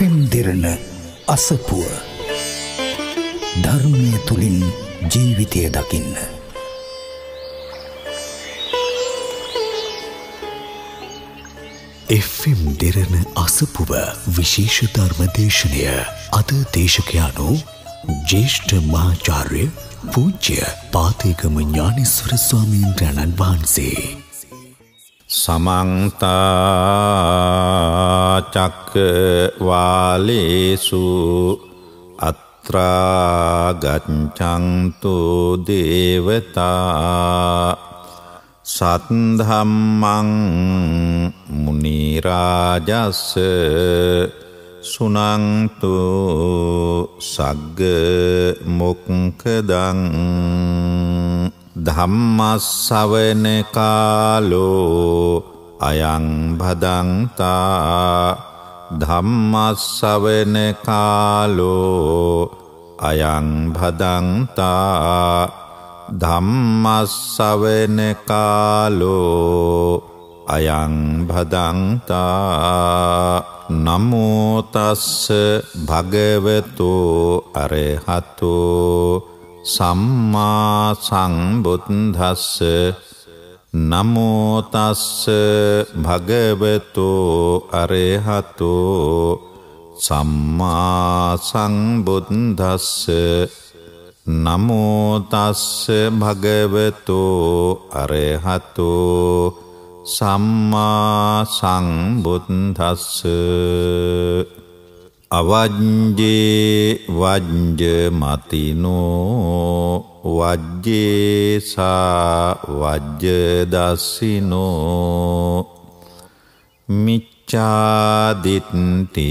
එම් දෙරන අසපුුව ධර්මය තුළින් ජීවිතය දකින්න. එම් දෙරන අසපුව විශේෂ ධර්මදේශනය අද දේශකයානු ජේෂ්ඨ මහාචාර්ය පූජ්‍ය පාතිකම ඥානිස්වර ස්වාමීන්ද්‍රණන් වහන්සේ. සමන්තාචක්කවාලේසු අත්‍රාගච්චන්තු දේවතා සත්හම්මං මුනිරාජස්ස සුනංතු සග්ග මොක්කදං ධම්මස්සවන කාලෝ අයං භදන්තා ධම්මස්සවන කාලෝ අයං භදන්තා ධම්මස්සවන කාලෝ අයං භදන්තා නමෝතස්ස භගවතෝ අරහතෝ සම්මා සංබුද්ධස්ස නමෝතස්ස භගවතෝ අරහතෝ සම්මා සංබුද්ධස්ස නමෝතස්ස භගවතෝ අරහතෝ සම්මා සංබුද්ධස්ස අවජ්ජේ වජ්ජ මතිනෝ වජ්ජේසා වජ්ජ දස්සිනෝ මිච්චාදිත්ති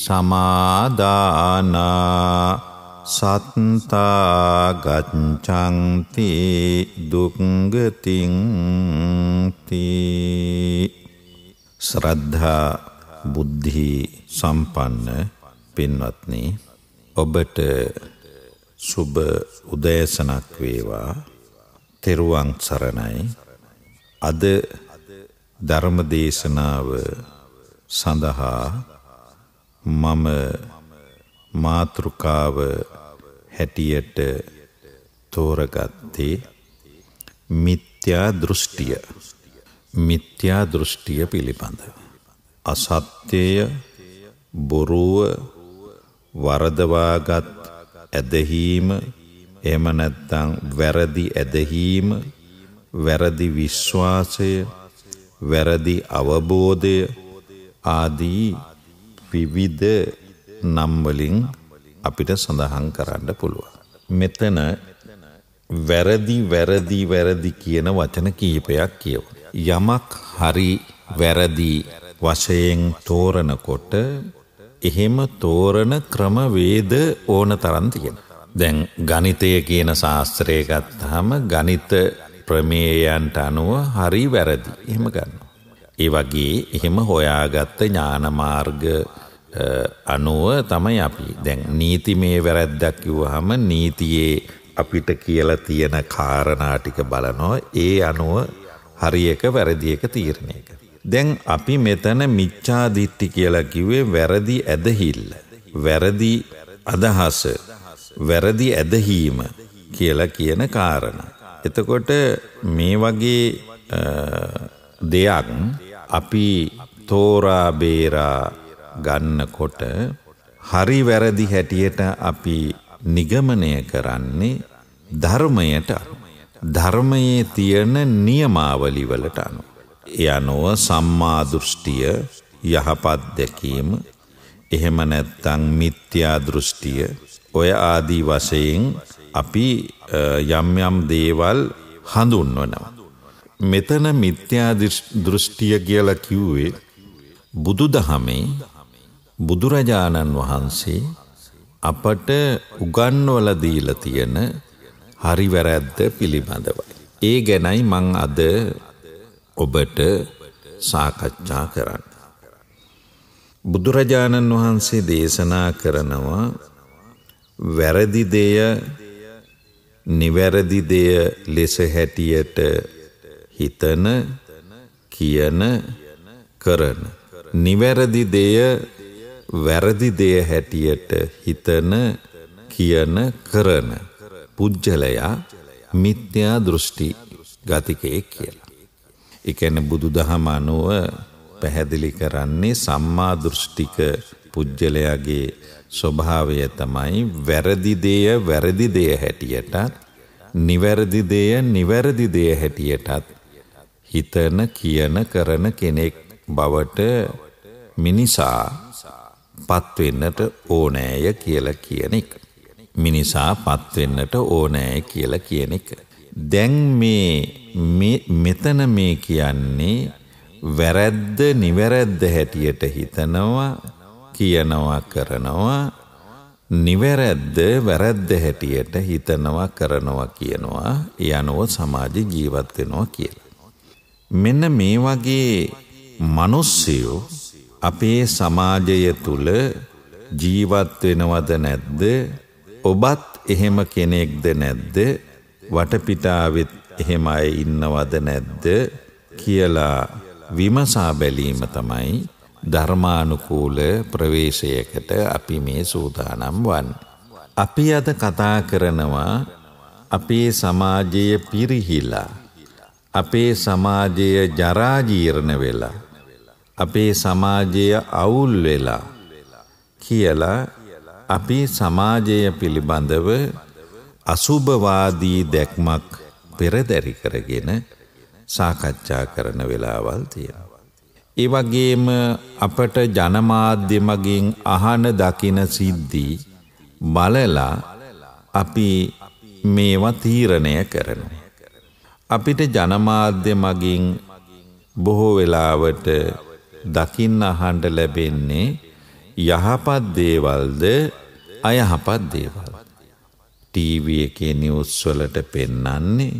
සමාදානා සත්තාගච්චන්ති දුක්ගතින්ති ශ්‍රද්ධා බුද්ධි සම්පන්න පින්වත්නි ඔබට සුබ උදෑසනක් වේවා තෙරුවන් සරණයි අද ධර්මදේශනාව සඳහා මම මාතෘකාව හැටියට තෝරගත්තේ මිත්‍යා දෘෂ්ටිය මිත්‍යා දෘෂ්ටිය පිළිබඳව අසත්‍යය බොරුව වරදවාගත් ඇදහීම එම නැත්තං වැරදි ඇදහීම වැරදි විශ්වාසය වැරදි අවබෝධය ආදී විවිධ නම්වලින් අපිට සඳහන් කරන්න පුළුවන්. මෙතන වැරදි වැරදි වැරදි කියන වචන කීපයක් කියව. යමක් හරි වැරදි වශයෙන් තෝරනකොට එහෙම තෝරන ක්‍රමවේද ඕන තරම් තියෙන. දැන් ගණිතය කියන ශාස්ත්‍රය ගත්තාම ගණිත ප්‍රමේයයන්ට අනුව හරි වැරදි එහෙම ගන්නවා. ඒ වගේ එහෙම හොයාගත්ත ඥානමාර්ග අනුව තමයි අපි දැන් නීතිමය වැරැද්දක් කිව්වහම නීතියේ අපිට කියලා තියෙන කාරණා ටික බලනවා ඒ අනුව හරි එක වැරදි එක තීරණය කරනවා. දැන් අපි මෙතන මිච්ඡාදිට්ටි කියලා කිව්වේ වැරදි ඇදහිල්ල. වැරදි අදහස. වැරදි ඇදහීම කියලා කියන කාරණ. එතකොට මේ වගේ දෙයක් අපි තෝරා බේරා ගන්නකොට හරි වැරදි හැටියට අපි නිගමනය කරන්නේ ධර්මයට ධර්මයේ තියෙන නියමාවලි වලට අනුව යනුව සම්මාදෘෂ්ටිය යහපත් දැකීම එහෙම නැත්තං මිත්‍යාදෘෂ්ටිය ඔය ආදී වශයෙන් අපි යම්යම් දේවල් හඳුන්වනවා. මෙතන මිත්‍යාදෘෂ්ටිය කියල කිව්වේ බුදු දහමේ බුදුරජාණන් වහන්සේ අපට උගන්වල දීල තියෙන හරිවැරැද්ද පිළිබඳවයි. ඒ ගැනයි මං අද ඔබට සාකච්ඡා කරන්න. බුදුරජාණන් වහන්සේ දේශනා කරනවා වැරදිදය නිවැරදිදය ලෙස හැටියට හිතන කියන කරන. නිවැරදිදය වැරදිදය හැටියට හිතන කියන කරන. පුද්ජලයා මිත්‍යා දෘෂ්ටි ගතිකයෙක් කියලා. එකැන බුදු දහම අනුව පැහැදිලි කරන්නේ සම්මාදෘෂ්ටික පුද්ගලයාගේ ස්වභාවය තමයි වැරදිදය වැරදිදය හැටියටත් නිවැරදිදය නිවැරදිදය හැටියටත් හිතන කියන කරන කෙනෙක් බවට මිනිසා පත්වෙන්නට ඕනෑය කියල කියන එක. මිනිසා පත්වෙන්නට ඕනෑ කියල කියන එක. දැන් මේ මෙතන මේ කියන්නේ වැරැද්ද නිවැරැද්ද හැටියට හිතනවා කියනවා කරනවා නිවැරැද්ද වැරැද්ද හැටියට හිතනවා කරනවා කියනවා යනුව සමාජ ජීවත් වෙනවා කියලා. මෙන්න මේ වගේ මිනිස්සුયો අපේ සමාජය තුල ජීවත් වෙනවද නැද්ද? ඔබත් එහෙම කෙනෙක්ද නැද්ද? වටපිටාවෙත් එහෙම අය ඉන්නවද නැද්ද කියලා විමසා බැලීම තමයි ධර්මානුකූල ප්‍රවේශයකට අපි මේ සූදානම් වන්. අපි අද කතා කරනවා අපේ සමාජය පිරිහිලා අපේ සමාජය ජරාජීර්ණ වෙලා අපේ සමාජය අවුල් වෙලා කියලා අපි සමාජය පිළිබඳව අසුභවාදී දැක්මක් පෙරදැරි කරගෙන සාකච්ඡා කරන වෙලාවල් තියෙනවා. ඒ වගේම අපට ජනමාධ්‍ය මගින් අහන දකින සිද්ධි බලලා අපි මේව තීරණය කරනවා. අපිට ජනමාධ්‍ය මගින් බොහෝ වෙලාවට දකින්න අහන්ට ලැබෙන්නේ යහපත් දේවල්ද අයහපත් දේවල්. ටීවී එකේ නිවුස් වලට පෙන්නන්නේ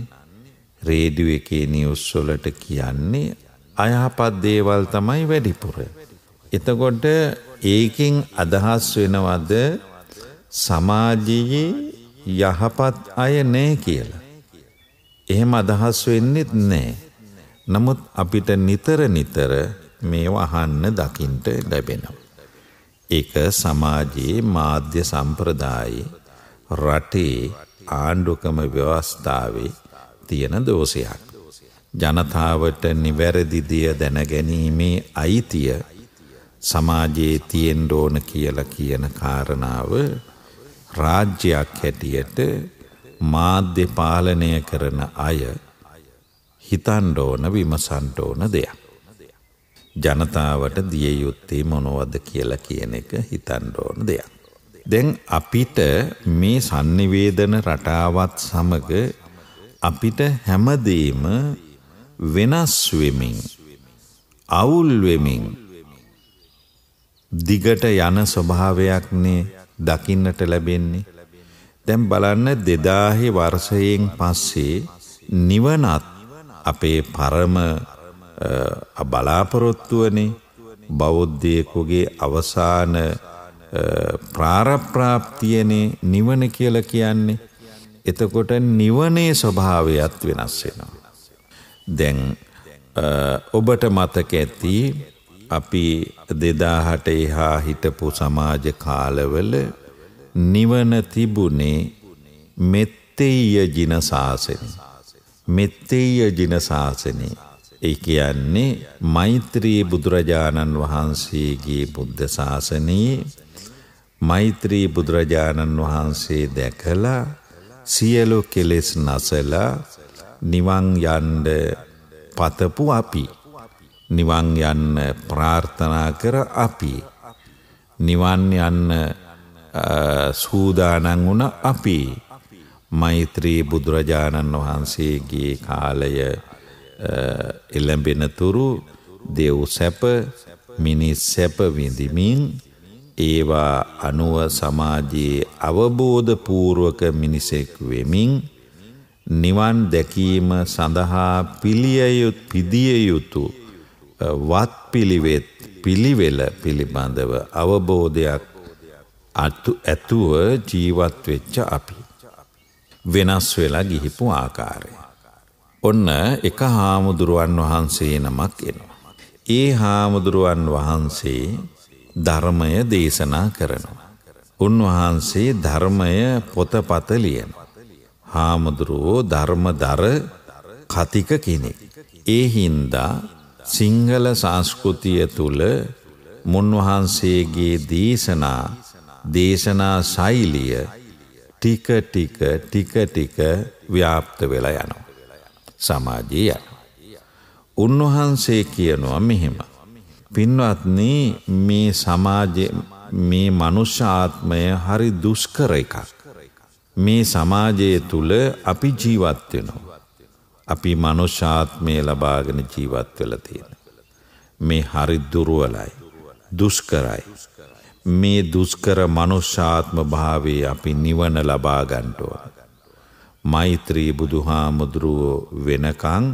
රේඩියෝ එකේ නිවුස් වලට කියන්නේ අයහපත් දේවල් තමයි වැඩිපුර. එතකොට ඒකෙන් අදහස් වෙනවද සමාජයේ යහපත් අය නෑ කියලා. එහෙම අදහස් වෙන්නෙත් නෑ. නමුත් අපිට නිතර නිතර මේව අහන්න දකින්ට ලැබෙනවා. ඒක සමාජයේ මාධ්‍ය සම්ප්‍රදායේ රටේ ආණ්ඩුකම ව්‍යවස්ථාවේ තියෙන දෝෂයක්. ජනතාවට නිවැරදිදිය දැනගැනීමේ අයිතිය සමාජයේ තියෙන් ඕන කියල කියන කාරණාව රාජ්‍යයක් හැටියට මාධ්‍ය පාලනය කරන අය හිතන්ඩෝන විමසන්ටෝන දෙයක්. ජනතාවට දිය යුත්තේ මොනොවද කියලා කියන එක හිතන්ඩෝන දෙයක්. දැන් අපිට මේ sannivedana රටාවත් සමග අපිට හැමදේම වෙනස් වෙමින් අවුල් වෙමින් දිගට යන ස්වභාවයක්නේ දකින්නට ලැබෙන්නේ දැන් බලන්න 2000 වර්ෂයෙන් පස්සේ නිවනත් අපේ පරම බලාපොරොත්තුවනේ බෞද්ධයෙකුගේ අවසාන ප්‍රාරප්‍රාප්තියනේ නිවන කියලා කියන්නේ. එතකොට නිවනේ ස්වභාවයත් වෙනස් වෙනවා. දැන් ඔබට මතක ඇති අපි දෙදාහට එහා හිටපු සමාජ කාලවල නිවන තිබුණේ මෙත්තෙය ජින ශාසනය. මෙත්තෙය ජින ශාසනය. ඒ කියන්නේ මෛත්‍රී බුදුරජාණන් වහන්සේගේ බුද්ධ ශාසනයේ මෛත්‍රී බුදුරජාණන් වහන්සේ දැකලා සියලු කෙලෙස් නසලා නිවන් යන්ඩ පතපු අපි නිවන් යන්න ප්‍රාර්ථනා කර අපි නිවන් යන්න සූදානන් වුණ අපි මෛත්‍රී බුදුරජාණන් වහන්සේගේ කාලය එළඹෙනතුරු දෙව් සැප මිනිස් සැප විඳමින් ඒවා අනුව සමාජයේ අවබෝධපූර්වක මිනිසෙක් වෙමින් නිවන් දැකීම සඳහා පිළියයුත් පිදිය යුතු වත් පිළිවෙත් පිළිවෙල පිළිබඳව අවබෝධයක් අතු ඇතුව ජීවත් වෙච්ච අපි. වෙනස් වෙලා ගිහිපු ආකාරය. ඔන්න එක හාමුදුරුවන් වහන්සේ නමක් එනවා. ඒ හාමුදුරුවන් වහන්සේ ධර්මය දේශනා කරනවා. උන්වහන්සේ ධර්මය පොතපත ලියන. හාමුදුරුවෝ ධර්මදර කතික කෙනෙක්. ඒ හින්දා සිංහල සංස්කෘතිය තුළ මුන්වහන්සේගේ දේශනා දේශනා ශෛලිය ටික ටික ටික ටික ව්‍යාප්ත වෙලා යනවා. සමාජය. උන්වහන්සේ කියනවා මෙහෙම. පින්වත්නි මේ සමාජය මේ මනුෂ්‍ය ආත්මය හරි දුෂ්කර එකක්. මේ සමාජය තුළ අපි ජීවත් වෙනවා. අපි මනුෂ්‍ය ආත්මය ලබාගෙන ජීවත් වෙලා තියෙන. මේ හරි දුර්වලයි. දුෂ්කරයි. මේ දුෂ්කර මනුෂ්‍ය ආත්ම භාවයේ අපි නිවන ලබා ගන්නවා. මෛත්‍රී බුදුහාමුදුරුවෝ වෙනකන්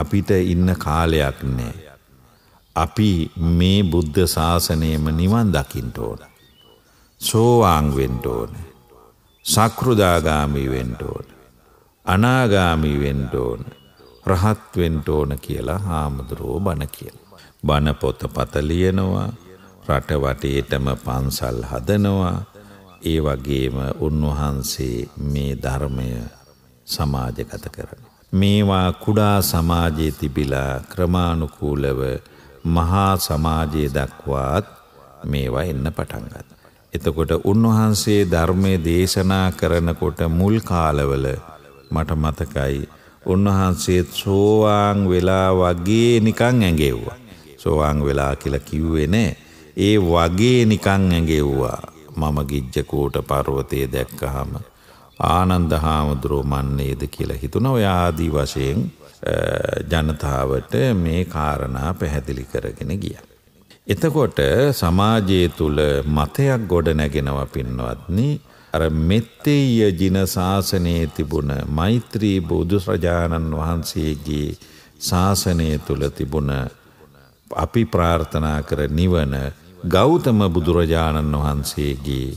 අපිට ඉන්න කාලයක් නෑ. අපි මේ බුද්ධ ශාසනයම නිවන් දකිින්ට ඕන. සෝවාංවෙන්ට ඕන. සකෘදාගාමි වෙන්ට ඕන. අනාගාමි වෙන්ට ඕන. රහත්වෙන්ට ඕන කියලා හාමුදුරුවෝ බණ කියල. බණ පොත පතලියනවා රටවටේටම පන්සල් හදනවා ඒ වගේම උන්වහන්සේ මේ ධර්මය සමාජගත කරන. මේවා කුඩා සමාජයේ තිබිලා ක්‍රමාණුකූලව මහා සමාජයේ දක්වාත් මේවා එන්න පටන්ගත්. එතකොට උන්වහන්සේ ධර්මය දේශනා කරනකොට මුල් කාලවල මට මතකයි උන්වහන්සේ සෝවාං වෙලා වගේ නිකං ඇඟෙව්වා. සෝවාං වෙලා කියල කිව්වේ නෑ. ඒ වගේ නිකං ඇඟෙව්වා මම ගිජ්ජකූට පර්වතය දැක්කහම ආනන්ද හාමුදුරුවෝ මන්නේද කියලා හිතුන ඔයාදී වශයෙන් ජනතාවට මේ කාරණා පැහැදිලි කරගෙන ගිය. එතකොට සමාජයේ තුළ මතයක් ගොඩ නැගෙනව පින්වත්නි අර මෙත්තෙය ජින ශාසනයේ තිබුණ මෛත්‍රී බුදුරජාණන් වහන්සේගේ ශාසනය තුළ තිබුණ අපි ප්‍රාර්ථනා කර නිවන ගෞතම බුදුරජාණන් වහන්සේගේ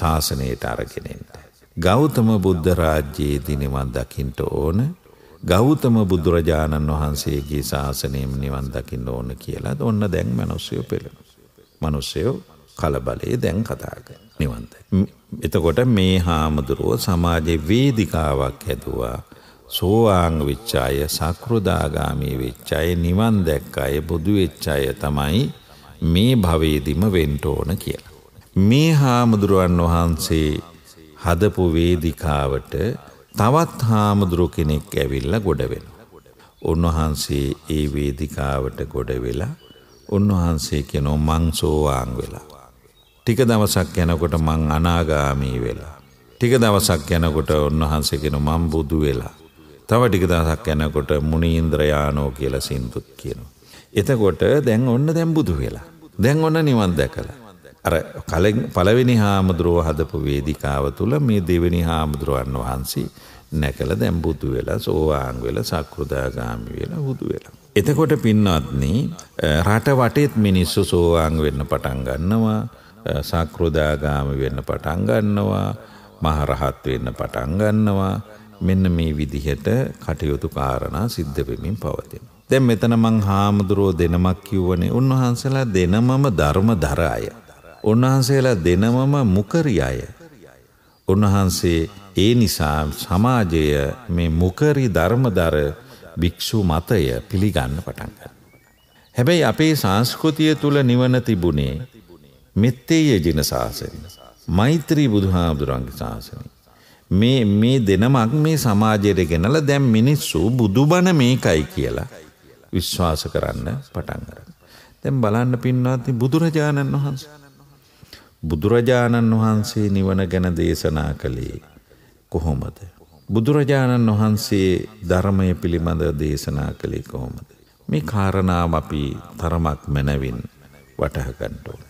ශාසනයට අරගෙනෙන්ට. ගෞතම බුද්ධ රාජ්‍යයේ දිනවන් දකිින්ට ඕන ගෞතම බුදුරජාණන් වහන්සේගේ ශාසනයම නිවන් දකින්න ඕන කියලා ඔන්න දැන් මනුස්සයෝ පෙළෙන. මනුස්සයෝ කලබලයේ දැන් කතාක නිවන්ද. එතකොට මේ හාමුදුරුවෝ සමාජෙ වේදිකාවක් ඇතුවා සෝවාංග විච්චාය සකෘදාගාමී වෙච්චාය නිවන් දැක්කාය බුදු වෙච්චාය තමයි මේ භවේදිම වෙන්ට ඕන කියලා. මේ හාමුදුරුවන් වහන්සේ හදපු වේදිකාවට තවත් හාමුදුරු කෙනෙක් ඇවිල්ලා ගොඩ වෙනවා. උන්වහන්සේ ඒ වේදිකාවට ගොඩ වෙලා උන්වහන්සේ කෙනෝ මං සෝවාන් වෙලා. ටික දවසක් යනකොට මං අනාගාමී වෙලා. ටික දවසක් යනකොට උන්වහන්සේ කෙනෝ මං බුදු වෙලා. තව ටික දවසක් යනකොට මුනීන්ද්‍රයානෝ කියලා සින්දුත් කියනවා. එතකොට දැන් ඔන්න දැන් බුදු වෙලා. දැන් ඔන්න නිවන් දැකලා. අර කලින් පළවෙනි හාමුදුරුව හදපු වේදිකාව තුළ මේ දෙවෙනි හාමුදුරුවන් වහන්සේ නැකල දැන් බුදු වෙලා සෝවාන් වෙලා සක්‍රුදාගාමි වෙලා බුදු වෙලා. එතකොට පින්වත්නි රට වටේත් මිනිස්සු සෝවාන් වෙන්න පටන් ගන්නවා, සක්‍රුදාගාමි වෙන්න පටන් ගන්නවා, මහරහත් වෙන්න පටන් ගන්නවා. මෙන්න මේ විදිහට කටයුතු කාරණා සිද්ධ වෙමින් පවතිනවා. දැන් මෙතන මං හාමුදුරුවෝ දෙනමක් කිව්වනේ. උන්වහන්සේලා දෙනමම ධර්ම දර අය. උන්වහන්සේලා දෙනමම මුකරි අය. උන්වහන්සේ ඒ නිසා සමාජය මේ මුකරි ධර්මදර භික්‍ෂු මතය පිළිගන්න පටන්ග. හැබැයි අපේ සංස්කෘතිය තුළ නිවන තිබුණේ මෙත්තේය ජින ශාසන. මෛත්‍රී බුදුහාමුදුරන්ගේ ශාසනය. මේ මේ දෙනමක් මේ සමාජයට ගෙනල දැම් මිනිස්සු බුදුබණ මේකයි කියලා විශ්වාස කරන්න පටන්ගර. දැම් බලන්න පින්නාති බුදුරජාණන් වහන්සේ. බුදුරජාණන් වහන්සේ නිවන ගැන දේශනා කළේ කොහොමද. බුදුරජාණන් වහන්සේ ධර්මය පිළිබඳ දේශනා කළේ කොහොමද. මේ කාරණාව අපි තරමක් මැනවින් වටහගන්ටෝන.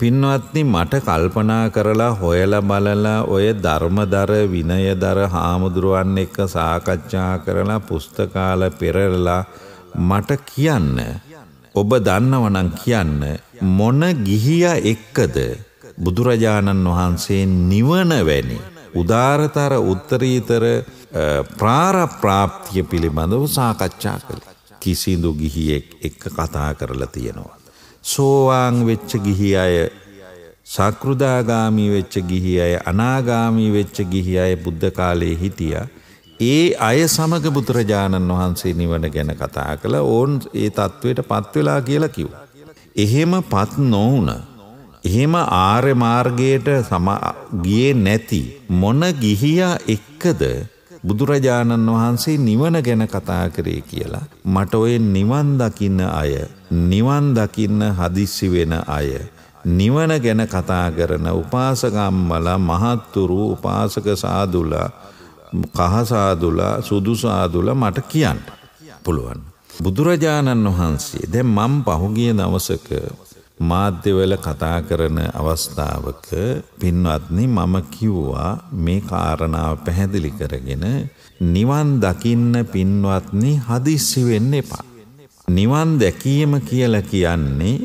පින්වත්නි මට කල්පනා කරලා හොයල බලලා ඔය ධර්මදර විනයදර හාමුදුරුවන් එක්ක සාකච්ඡා කරලා පුස්තකාල පෙරලා මට කියන්න ඔබ දන්නවනං කියන්න මොන ගිහිය එක්කද බුදුරජාණන් වහන්සේ නිවනවැනි. උදාරතර උත්තරීතර ප්‍රාරප්‍රාප්තිය පිළිබඳව සාකච්ඡා කළ. කිසිදු ගිහියෙක් එක්ක කතා කරලා තියෙනවා. සෝවාං වෙච්ච ගිහි අය සකෘදාගාමී වෙච්ච ගිහි අය අනාගාමී වෙච්ච ගිහි අය බුද්ධ කාලයේ හිටිය. ඒ අය සමග බුදුරජාණන් වහන්සේ නිවන ගැන කතා කළ ඕන් ඒ තත්ත්වයට පත්වෙලා කියලා කිව්. එහෙම පත් නොවුන එහෙම ආර්ය මාර්ගයට ගියේ නැති මොන ගිහියා එක්කද බුදුරජාණන් වහන්සේ නිවන ගැන කතා කරේ කියලා මට ඔය නිවන් දකින්න අය නිවන් දකින්න හදිස්සි වෙන අය නිවන ගැන කතා කරන උපාසකම්මලා මහත්තුරු උපාසක සාදුලා කහසාදුලා සුදුසාදුලා මට කියන්න පුළුවන් බුදුරජාණන් වහන්සේ දැන් මම පහුගිය දවසක මාධ්‍යවල කතා කරන අවස්ථාවක පින්වත්නි මම කිව්වා මේ කාරණාව පැහැදිලි කරගෙන නිවන් දකින්න පින්වත්නි හදිස්සි වෙන්න එපා. නිවන් දැකීම කියලා කියන්නේ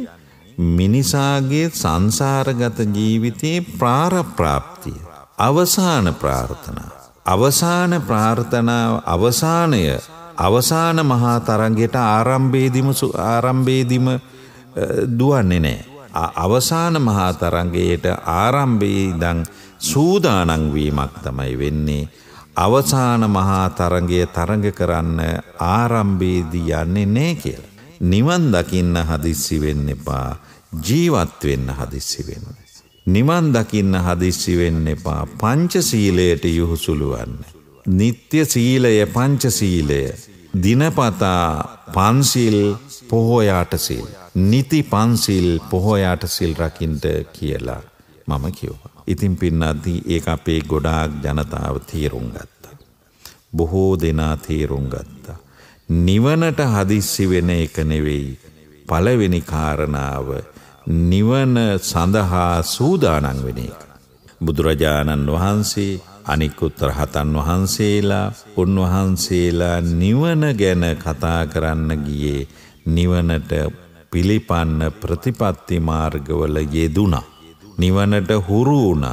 මිනිසාගේ සංසාරගත ජීවිතයේ ප්‍රාරප්‍රාප්තිය අවසාන ප්‍රාර්ථනා අවසාන ප්‍රාර්ථනාව අවසානය අවසාන මහා තරංගයට ආරම්භයේදීම ආරම්භයේදීම දුවන්නේ නෑ. අවසාන මහා තරංගයට ආරම්භයේ ඉඳන් සූදානම් වීමක් තමයි වෙන්නේ. අවසාන මහා තරගය තරග කරන්න ආරම්භේදී යන්නේ නෑ කියලා. නිවන් දකින්න හදිස්සි වෙන්න එපා ජීවත් වෙන්න හදිස්සි වෙන්න. නිවන් දකින්න හදිස්සි වෙන්න එපා පංචසීලයට යොහුසුලුවන්න. නිත්‍ය සීලය පංචසීලය දිනපතා පන්සිල් පොහොයාට සිල්. නිති පන්සිල් පොහොයාට සිල් රකින්ට කියලා මම කිව්වා. ඉතින් පින්නද්දී ඒක අපේ ගොඩාක් ජනතාව තේරුම් ගත්තා. බොහෝ දෙනා තේරුම් ගත්තා. නිවනට හදිස්සි වෙන එක නෙවෙයි. පළවෙනි කාරණාව නිවන සඳහා සූදානන් වෙන එක. බුදුරජාණන් වහන්සේ අනිකුත් රහතන් වහන්සේලා උන්වහන්සේලා නිවන ගැන කතා කරන්න ගියේ නිවනට පිළිපන්න ප්‍රතිපත්ති මාර්ගවල යෙදුණා. නිවනට හුරු වුණ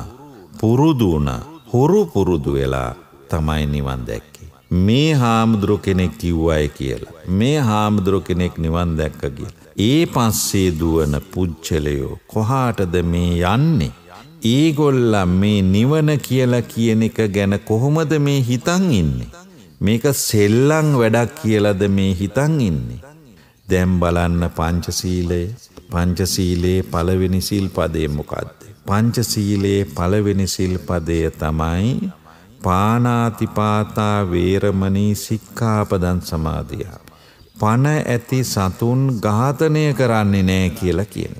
පුරුදු වුණ හුරු පුරුදු වෙලා තමයි නිවන් දැක්කේ. මේ හාමුදුරු කෙනෙක් කිව්වයි කියලා. මේ හාමුදුරු කෙනෙක් නිවන් දැක්ක කියලා. ඒ පස්සේ දුවන පුච්චලයෝ කොහාටද මේ යන්නේ? ඒගොල්ලා මේ නිවන කියලා කියන එක ගැන කොහොමද මේ හිතන් ඉන්නේ? මේක සෙල්ලං වැඩක් කියලද මේ හිතන් ඉන්නේ. දැම් බලන්න පංචසීලය පංචසීලයේ පළවෙනි සිල් පදේ මොකක්ද. පංචසීලයේ පළවෙනි සිල් පදය තමයි පානාතිපාතා වේරමණී සික්කාපදන් සමාධියා. පණ ඇති සතුන් ඝාතනය කරන්නේ නෑ කියලා කියන.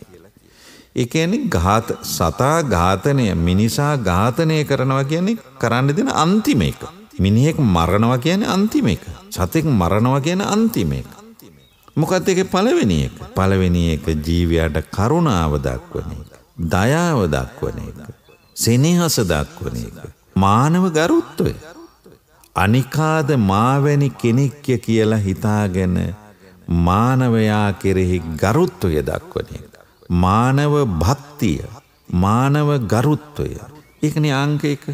එකනි ගාත සතා ඝාතනය මිනිසා ඝාතනය කරනවා කියන්නේ කරන්න දෙන අන්තිම එක. මිනිහෙක් මරණවා කියන අන්තිම එක. සතෙක් මරණවා කියන අන්තිම එක. මොකක්ද එක පළවෙනි එක පළවෙනි එක ජීවයාට කරුණාව දක්වන එක දයාව දක්වන එක සෙනෙහස දක්වන එක මානව ගරුත්වය අනිකාද මාවැනි කෙනෙක්ය කියලා හිතාගෙන මානවයා කෙරෙහි ගරුත්වය දක්වන එක මානව භක්තිය මානව ගරුත්වය ඒකනේ අංක එක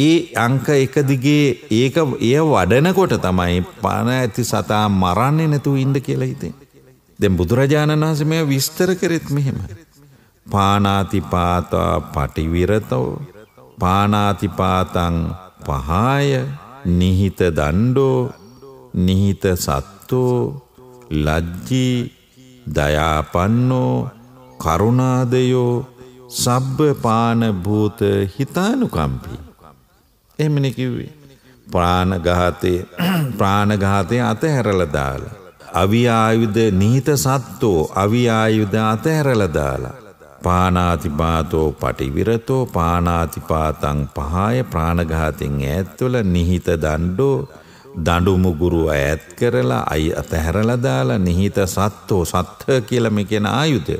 ඒ අංක එක දිගේ ඒක එය වඩනකොට තමයි පණ ඇති සතා මරන්නේ නැතුව ඉන්න කියලා හිතේ. දැන් බුදුරජාණන් වහන්සේ මේ විස්තර කරෙත් මෙහෙම. පානාති පාතා පටිවිරතෝ පානාති පාතං පහාය නිහිත දණ්ඩෝ නිහිත සත්තෝ ලජ්ජී දයාපන්නෝ කරුණාදයෝ සබ්බ පාන භූත හිතානුකම්පී එහෙමනි කිව්වේ. ප්‍රාණඝාතය ප්‍රාණඝාතය අතහැරලා දාලා අවියායුධ නිහිත සත්වෝ අවියායුධ අතහැරලා දාලා පානාතිපාතෝ පටිවිරතෝ පානාතිපාතං පහාය ප්‍රාණඝාතෙන් ඈත්වල නිහිත දණ්ඩෝ දඬු මුගුරු ඈත් කරලා අයි අතහැරලා දාලා නිහිත සත්වෝ සත්ත්ව කියලා මේ කියන ආයුධ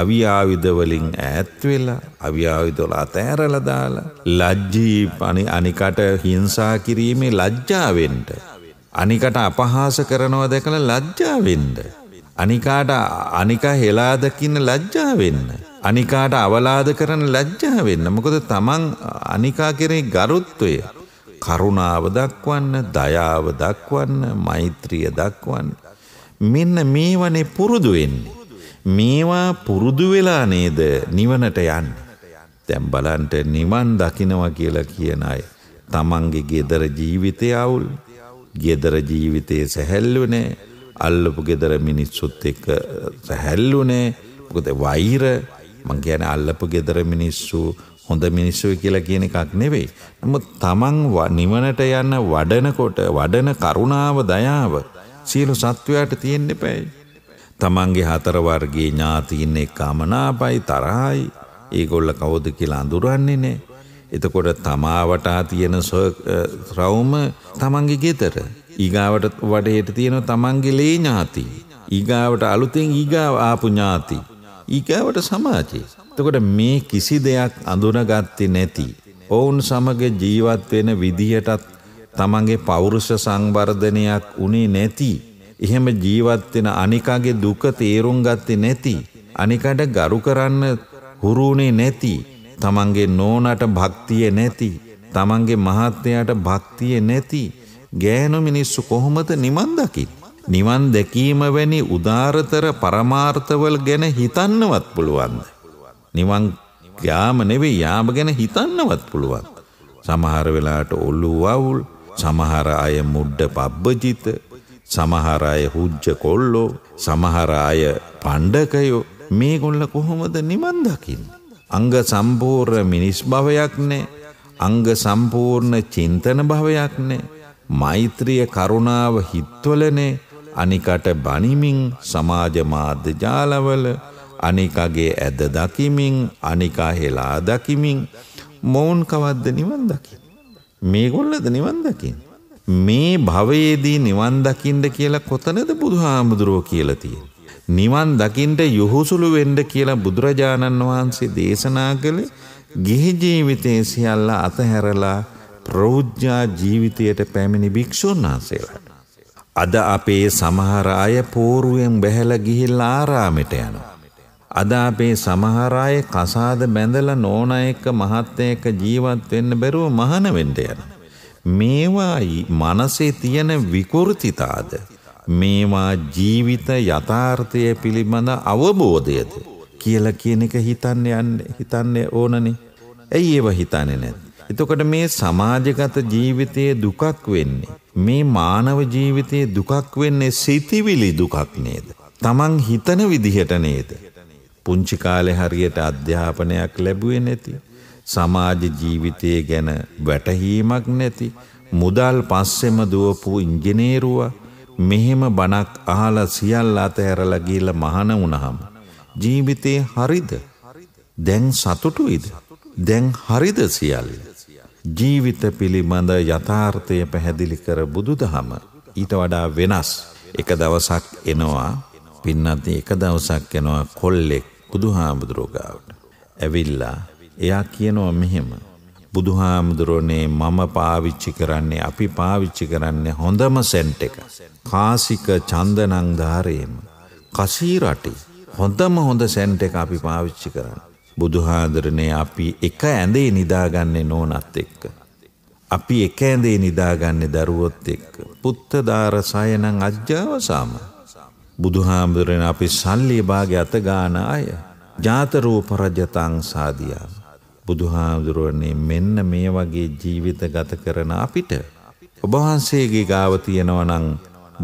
අවියාවිධ වලින් ඈත් වෙලා අවියාවිධවල අතෑරලා දාලා ලැජ්ජී අනි අනිකට හිංසා කිරීමේ ලැජ්ජාවෙන්ට අනිකට අපහාස කරනවා දැකලා ලැජ්ජාවෙන්න අනිකාට අනික හෙලා දකින්න ලැජ්ජා වෙන්න අනිකාට අවලාද කරන ලැජ්ජා වෙන්න මොකද තමන් අනිකා කෙරේ ගරුත්වය කරුණාව දක්වන්න දයාව දක්වන්න මෛත්‍රිය දක්වන්න මෙන්න මේවනේ පුරුදු වෙන්නේ මේවා පුරුදු වෙලා නේද නිවනට යන්න. තැම් බලන්ට නිවන් දකිනවා කියලා කියන අය. තමන්ගේ ගෙදර ජීවිතය අවුල් ගෙදර ජීවිතයේ සැහැල්ලුනේ අල්ලපු ගෙදර මිනිස්සුත් එක්ක සැහැල්ලුනේ මොකද වෛර මං කියන අල්ලපු ගෙදර මිනිස්සු හොඳ මිනිස්සුයි කියලා කියන එකක් නෙවෙයි. නමුත් තමන් නිවනට යන්න වඩනකොට වඩන කරුණාව දයාව සියලු සත්වයාට තියෙන්න එපෑයි. තමන්ගේ හතරවර්ගේ ඥාතින්නේ කාමනාපයි තරහයි ඒගොල්ල කවුද කියලා අඳුරන්නේ නෑ. එතකොට තමා වටා තියෙන ශ්‍රවම තමන්ගේ ගෙතර. ඊගාවට වටේට තියෙන තමන්ගේ ලේ ඥාති. ඊගාවට අලුතෙන් ඊගාව ආපු ඥාති. ඊගාවට සමාජය. එතකොට මේ කිසි දෙයක් අඳුනගත්තේ නැති. ඔවුන් සමග ජීවත් වෙන විදිහටත් තමන්ගේ පෞරුෂ සංවර්ධනයක් උනේ නැති එහෙම ජීවත් වෙන අනිකාගේ දුක තේරුම් ගත්තේ නැති අනිකට ගරු කරන්න හුරුුනේ නැති තමන්ගේ නෝනට භක්තිය නැති තමන්ගේ මහත්මයාට භක්තිය නැති ගෑනු මිනිස්සු කොහොමද නිවන් දකින් නිවන් දැකීම වැනි උදාරතර පරමාර්ථවල ගැන හිතන්නවත් පුළුවන්ද නිවන් යාම නෙවෙයි යාම ගැන හිතන්නවත් පුළුවන් සමහර වෙලාට ඔල්ලු වවුල් සමහර අය මුඩ්ඩ පබ්බජිත සමහර අය හුජ්ජ කොල්ලෝ සමහර අය පණ්ඩකයෝ මේ ගොල්ල කොහොමද නිවන් දකින්න. අංග සම්පූර්ණ මිනිස් භවයක් නෑ අංග සම්පූර්ණ චින්තන භවයක් නෑ මෛත්‍රිය කරුණාව හිත්වලනේ අනිකට බනිමින් සමාජ මාධ්‍ය ජාලවල අනිකගේ ඇද දකිමින් අනිකා හෙලා දකිමින් මොවුන් කවද්ද නිවන් දකින් මේගොල්ලද නිවන් දකින්න මේ භවයේදී නිවන් දකිින්ට කියලා කොතනද බුදුහාමුදුරුවෝ කියලතිය. නිවන් දකිින්ට යොහුසුළු වෙන්ඩ කියලා බුදුරජාණන් වහන්සේ දේශනා කළ ගිහිජීවිතයේ සියල්ල අතහැරලා ප්‍රෞද්ජා ජීවිතයට පැමිණි භික්‍ෂූන් වහන්සේලාට. අද අපේ සමහර අය පෝරුවෙන් බැහැල ගිහිල් ආරාමිට යනවා. අද අපේ සමහර අය කසාද බැඳලා නෝන එක්ක මහත් එක්ක ජීවත් වෙන්න බැරුව මහාන වෙන්න යනවා. මේවායි මනසේ තියෙන විකෘතිතාද මේවා ජීවිත යථාර්ථය පිළිබඳ අවබෝධයද කියල කියන එක හිතන්න යන්න හිතන්නේ ඕනනේ ඇයි ඒව හිතන්නේ නැත්. එතකොට මේ සමාජගත ජීවිතයේ දුකක් වෙන්නේ. මේ මානව ජීවිතයේ දුකක් වෙන්නේ සිතිවිලි දුකක් නේද. තමන් හිතන විදිහට නේද. පුංචි කාලෙ හරියට අධ්‍යාපනයක් ලැබුවේ නැති. සමාජ ජීවිතය ගැන වැටහීමක් නැති මුදල් පස්සෙම දුවපු ඉංජිනේරුවා මෙහෙම බණක් අහලා සියල්ල අතහැරලා ගිහලා මහාන වුණහම ජීවිතේ හරිද? දැන් සතුටුයිද? දැන් හරිද සියල්ල? ජීවිත පිළිබඳ යථාර්ථය පැහැදිලි කර බුදුදහම ඊට වඩා වෙනස්. එක දවසක් එනවා පින්නත් එක දවසක් එනවා කොල්ලෙක් බුදුහාමුදුරුවෝ ගාවට. ඇවිල්ලා එයා කියනවා මෙහෙම. බුදුහාමුදුරුවනේ මම පාවිච්චි කරන්නේ අපි පාවිච්චි කරන්නේ හොඳම සැන්ට් එක. කාසික චන්දනං ධාරේම. කසී රටේ හොඳම හොඳ සැන්ට් එක අපි පාවිච්චි කරන්න. බුදුහාදරනේ අපි එක ඇඳේ නිදාගන්නේ නෝනත් එක්ක. අපි එක ඇඳේ නිදාගන්නේ දරුවොත් එක්ක. පුත්තදාර සයනං අජ්ජාවසාම. බුදුහාමුදුරන අපි සල්ලි භාග්‍ය අත ගාන අය. ජාතරූපරජතං සාදියාව. බුදුහාමුදුරුවන්නේ මෙන්න මේ වගේ ජීවිත ගත කරන අපිට ඔබවහන්සේගේ ගාව තියෙනවනං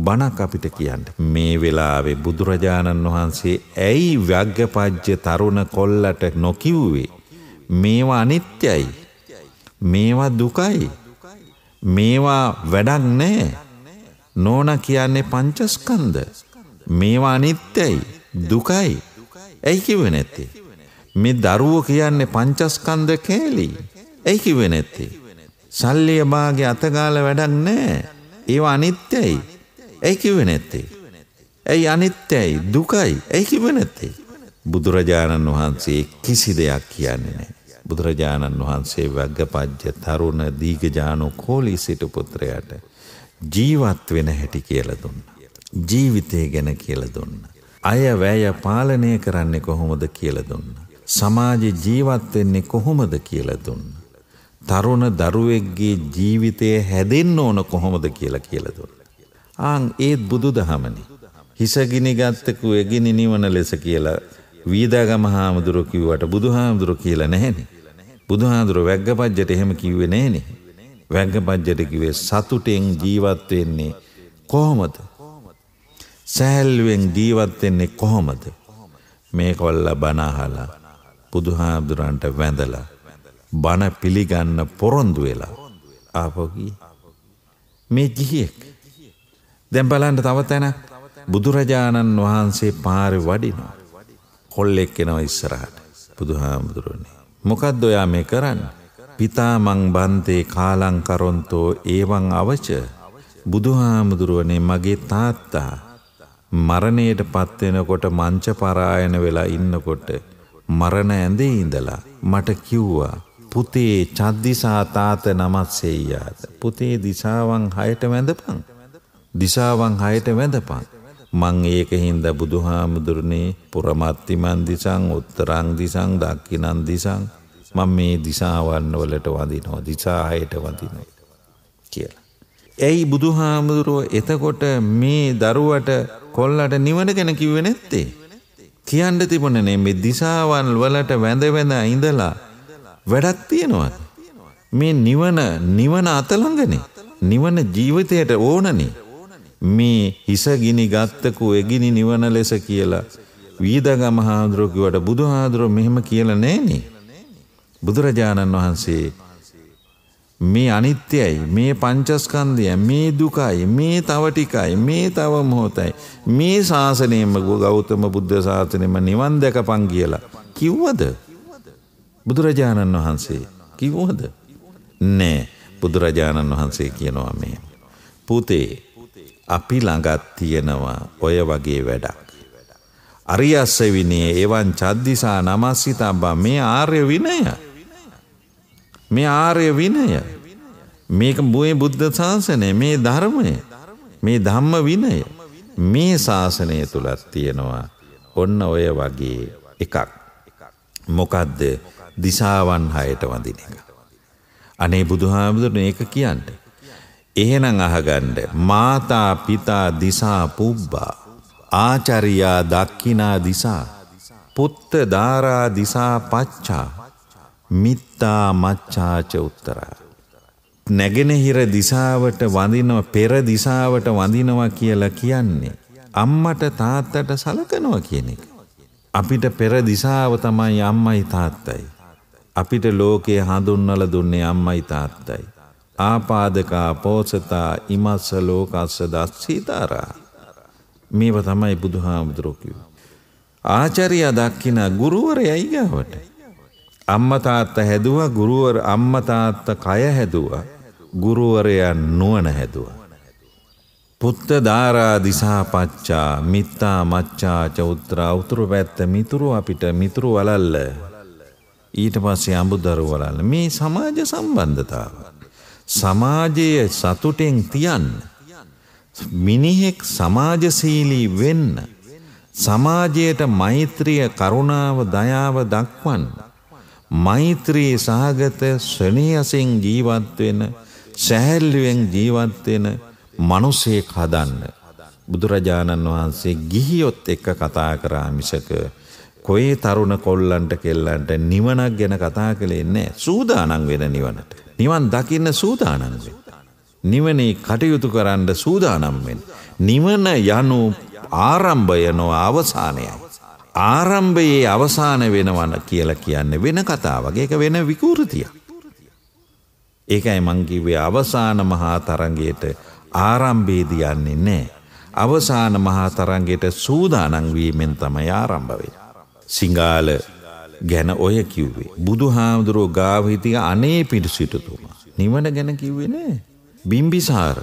බණක් අපිට කියන්න. මේ වෙලාවේ බුදුරජාණන් වහන්සේ ඇයි ව්‍යග්‍යපජ්්‍ය තරුණ කොල්ලට නොකිව්වේ. මේවා අනිත්‍යයි. මේවා දුකයි. මේවා වැඩක් නෑ. නෝන කියන්නේ පංචස්කන්ද. මේවා අනිත්‍යයි දුකයි. ඇයි කිව නැත්තේ. මේ දරුවෝ කියන්නේ පංචස්කන්ධ කේලි. ඇයි කිව්වේ නැත්තේ? සල්ලිය බාගේ අතගාල වැඩක් නැහැ. ඒවා අනිත්‍යයි. ඇයි කිව්වේ නැත්තේ? ඇයි අනිත්‍යයි දුකයි. ඇයි කිව්වේ නැත්තේ? බුදුරජාණන් වහන්සේ කිසි දෙයක් කියන්නේ නැහැ. බුදුරජාණන් වහන්සේ වග්ගපජ්ජ තරුණ දීගජානු කෝලී සිටු පුත්‍රයාට ජීවත් වෙන හැටි කියලා දුන්න. ජීවිතය ගැන කියලා දුන්න. අය වැය පාලනය කරන්නේ කොහොමද කියලා දුන්න. සමාජ ජීවත් වෙන්නේ කොහොමද කියලා දුන්න. තරුණ දරුවෙක්ගේ ජීවිතය හැදෙන්න ඕන කොහොමද කියලා කියලා දුන්න. ආන් ඒත් බුදුදහමනි. හිසගිනි ගත්තකු එගිනි නිවන ලෙස කියලා වීදාගම හාමුදුරුව කිව්වට බුදුහාමුදුරුව කියලා නැහෙනේ. බුදුහාමුදුරුව වැග්ගපජ්ජට එහෙම කිව්වේ නැහෙනේ. වැග්ගපජ්ජට කිව්වේ සතුටෙන් ජීවත් වෙන්නේ කොහොමද? සෑල්ලුවෙන් ජීවත් වෙන්නේ කොහොමද? මේක ඔල්ලා බනහලා බුදුහාමුදුරන්ට වැඳලා බණ පිළිගන්න පොරොන්දු වෙලා ආපෝගී මේ ගිහියෙක් දැන් බලන්න තව තැනක් බුදුරජාණන් වහන්සේ පාරේ වඩිනවා කොල්ලෙක් එනවා ඉස්සරහට බුදුහාමුදුරනේ මොකද්ද ඔයා මේ කරන්නේ පිතාමං බන්තේ කාලං කරොන්තෝ ඒවං අවච බුදුහාමුදුරුවනේ මගේ තාත්තා මරණයට පත්වෙනකොට මංච පරායන වෙලා ඉන්නකොට මරණ ඇඳේ ඉඳලා මට කිව්වා පුතේ චද්දිසා තාත නමත් සෙයියාද පුතේ දිසාවන් හයට වැඳපන් දිසාවන් හයට වැඳපන් මං ඒක හින්ද බුදුහාමුදුරනේ පුරමත්තිමන් දිසං උත්තරං දිසං දක්කිනන් දිසං මං මේ දිසාවන් වලට වඳිනවා දිසා හයට වඳිනවා කියලා ඇයි බුදුහාමුදුරුව එතකොට මේ දරුවට කොල්ලට නිවන ගැන කිව්ව නැත්තේ කියන්න තිබුණනේ මේ දිසාවන් වලට වැඳවෙඳ ඉඳලා වැඩක් තියෙනවා. මේ නිවන නිවන අතළඟනේ. නිවන ජීවිතයට ඕනනේ. මේ හිසගිනි ගත්තකු එගිනි නිවන ලෙස කියලා වීදගම හාදුරුව කිව්වට බුදුහාදුරුව මෙහෙම කියලා නෑනේ. බුදුරජාණන් වහන්සේ මේ අනිත්‍යයි මේ පංචස්කන්ධය මේ දුකයි මේ තව ටිකයි මේ තව මොහොතයි මේ ශාසනයෙම ගෞතම බුද්ධ ශාසනයෙම නිවන් දැකපන් කියලා කිව්වද බුදුරජාණන් වහන්සේ කිව්වද නෑ බුදුරජාණන් වහන්සේ කියනවා මේ පුතේ අපි ළඟත් තියෙනවා ඔය වගේ වැඩක් අරියස්ස විනේ එවන් චද්දිසා නමස්සිතබ්බා මේ ආර්ය විනය මේ ආර්ය විනය මේක බුවේ බුද්ධ ශාසනය මේ ධර්මය මේ ධම්ම විනය මේ ශාසනය තුලත් තියෙනවා ඔන්න ඔය වගේ එකක් මොකද්ද දිසාවන් හයට වඳින එක අනේ බුදුහාමුදුරනේ ඒක කියන්නේ එහෙනම් අහගන්න මාතා පිතා දිසා පුබ්බා ආචාරියා දක්ඛිනා දිසා පුත්ත ධාරා දිසා පච්චා මිත්තා මච්චාච උත්තරා. නැගෙනහිර දිසාවට වඳිනව පෙර දිසාවට වඳිනවා කියලා කියන්නේ. අම්මට තාත්තට සලකනවා කියන එක. අපිට පෙර දිසාව තමයි අම්මයි තාත්තයි. අපිට ලෝකයේ හඳුන්නල දුන්නේ අම්මයි තාත්තයි. ආපාදකා පෝසතා ඉමස්ස ලෝකස්ස දස්සීතාරා. මේව තමයි බුදුහාමුදුරුවෝ කිව්වේ. ආචාර්ය දක්කින ගුරුවරයයි ගාවට. අම්මා තාත්තා හැදුවා ගුරුවර අම්මා තාත්තා කය හැදුවා ගුරුවරයා නුවණ හැදුවා පුත්ත ධාරා දිසා පච්චා මිත්තා මච්චා චෞත්‍රා උතුරු පැත්ත මිතුරු අපිට මිතුරු වලල්ල ඊට පස්සේ අඹුදරු වලල්ල මේ සමාජ සම්බන්ධතාව සමාජයේ සතුටෙන් තියන්න මිනිහෙක් සමාජශීලී වෙන්න සමාජයට මෛත්‍රිය කරුණාව දයාව දක්වන්න මෛත්‍රී සහගත ශ්‍රණියසෙන් ජීවත් වෙන සැහැල්ලුවෙන් ජීවත් වෙන මිනිසෙක් හදන්න බුදුරජාණන් වහන්සේ ගිහියොත් එක්ක කතා කරා මිසක කොයි තරුණ කොල්ලන්ට කෙල්ලන්ට නිවනක් ගැන කතා කළේ නැහැ සූදානම් වෙන නිවනට නිවන් දකින්න සූදානම් නිවනේ කටයුතු කරන්න සූදානම් නිවන යනු ආරම්භය නො අවසානයයි ආරම්භයේ අවසාන වෙනවන කියල කියන්න වෙන කතාවගේ එක වෙන විකෘතිය. ඒකයි මංකිවේ අවසාන මහා තරන්ගේට ආරම්භේදයන්නේ නෑ. අවසාන මහා තරන්ගේට සූදානංවීමෙන් තමයි ආරම්භවේ. සිංගාල ගැන ඔය කිව්වේ. බුදු හාමුදුරෝ ගාවිහිතික අනේ පිටිසිටතුමා. නිවන ගැන කිව්වෙන බිම්බිසාර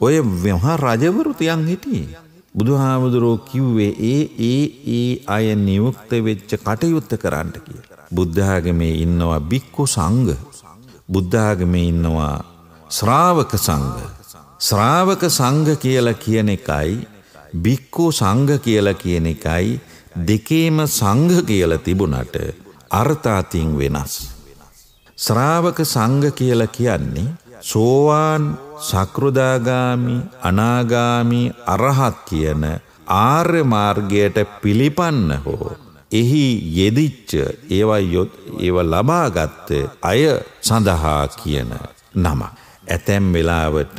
ඔය වහා රජවරු තියන් හිටියේ. බුදුහාමුදුරෝ කිව්වේ ඒ ඒ ඒ අය නියුක්ත වෙච්ච කටයුත්ත කරන්න කිය. බුද්ධාගමේ ඉන්නවා බික්කු සංඝ. බුද්ධාගමේ ඉන්නවා ශ්‍රාවක සංඝ. ශ්‍රාවක සංඝ කියලා කියන එකයි බික්කු සංඝ කියලා කියන එකයි දෙකේම සංඝ කියලා තිබුණට අර්ථාතින් වෙනස්. ශ්‍රාවක සංඝ කියලා කියන්නේ සෝවාන් සකෘදාගාමි අනාගාමි අරහත් කියන ආර්ය මාර්ගයට පිළිපන්න හෝ එහි යෙදිච්ච ඒවා යොත් ඒව ලබාගත්ත අය සඳහා කියන නම. ඇතැම් වෙලාවට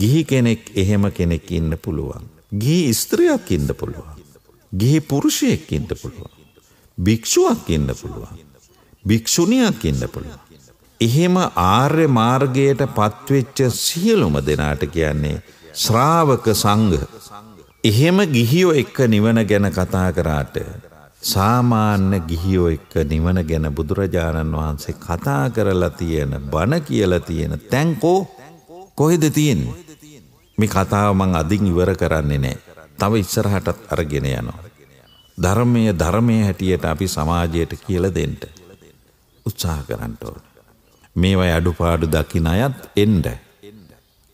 ගිහි කෙනෙක් එහෙම කෙනෙක් ඉන්න පුළුවන්. ගිහි ස්ත්‍රියක් ඉන්න පුළුවන්. ගිහි පුරුෂයෙක් ඉන්න පුළුවන්. භික්ෂුවක් ඉන්න පුළුවන්. භික්‍ෂුණයක් ඉන්න පුළුවන්. එහෙම ආර්ය මාර්ගයට පත්වෙච්ච සියලුම දෙනාට කියන්නේ ශ්‍රාවක සංඝ. එහෙම ගිහියෝ එක්ක නිවන ගැන කතා කරාට සාමාන්‍ය ගිහියෝ එක්ක නිවන ගැන බුදුරජාණන් වහන්සේ කතා කරලා තියෙන බණ කියලා තියෙන තැන්කෝ කොහෙද තියෙන්නේ? මේ කතාව මං අදින් ඉවර කරන්නේ නැහැ. තව ඉස්සරහටත් අරගෙන යනවා. ධර්මය ධර්මය හැටියට අපි සමාජයට කියල දෙන්ට උත්සාහ කරන්නට ඕන. මේවයි අඩුපාඩු දකින අයත් එන්ඩ.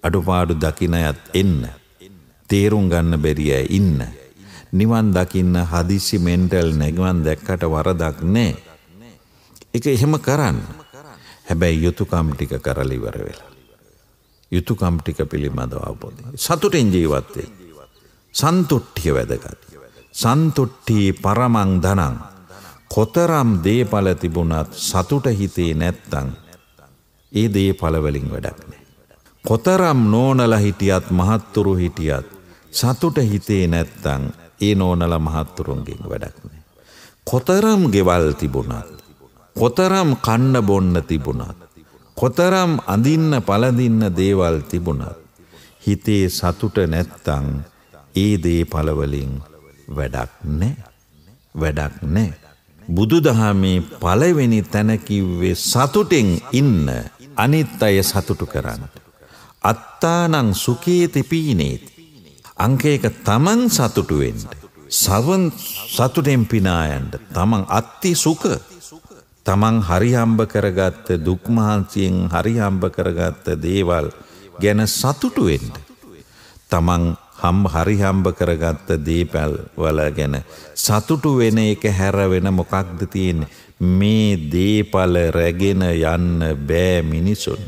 අඩුපාඩු දකින අයත් එන්න. තේරුම් ගන්න බැරිය ඉන්න. නිවන් දකින්න හදිසි මෙන්ටල් නැගවන් දැක්කට වරදක් නෑ. එක එහෙම කරන්න. හැබැයි යුතුකම් ටික කරලිවර වෙලා. යුතුකම් ටික පිළිබඳව අවබෝධය. සතුටෙන් ජීවත්තේ. සන්තුට්ටිය වැදගත්. සන්තුට්ටී පරමං දනං. කොතරම් දේපල තිබුණත් සතුට හිතේ නැත්තං ඒ දේ පලවලින් වැඩක් නෑ. කොතරම් නෝනල හිටියත් මහත්තුරු හිටියත් සතුට හිතේ නැත්තං ඒ නෝනල මහත්තුරුන්ගෙන් වැඩක් නෑ. කොතරම් ගෙවල් තිබුණත්. කොතරම් කන්න බොන්න තිබුණත්. කොතරම් අඳින්න පලදින්න දේවල් තිබුණත්. හිතේ සතුට නැත්තං ඒ දේ පලවලින් වැඩක් නෑ වැඩක් නෑ. බුදුදහමේ පලවෙනි තැනකිව්වේ සතුටෙන් ඉන්න අනිත් අය සතුටු කරන්න. අත්තානං සුකේ තිපීනේති. අංක එක තමන් සතුටුවෙන්ට. සවන් සතුටෙන් පිනායන්ට තමන් අත්ති සුක තමන් හරිහම්බ කරගත්ත දුක්මහන්සියෙන් හරිහම්බ කරගත්ත දේවල් ගැන සතුටුවෙන්ට. තමන් හම් හරිහම්බ කරගත්ත දේපැල් වල ගැන සතුටු වෙන එක හැර වෙන මොකක්ද තියෙන්නේ මේ දේපල රැගෙන යන්න බෑ මිනිසුන්.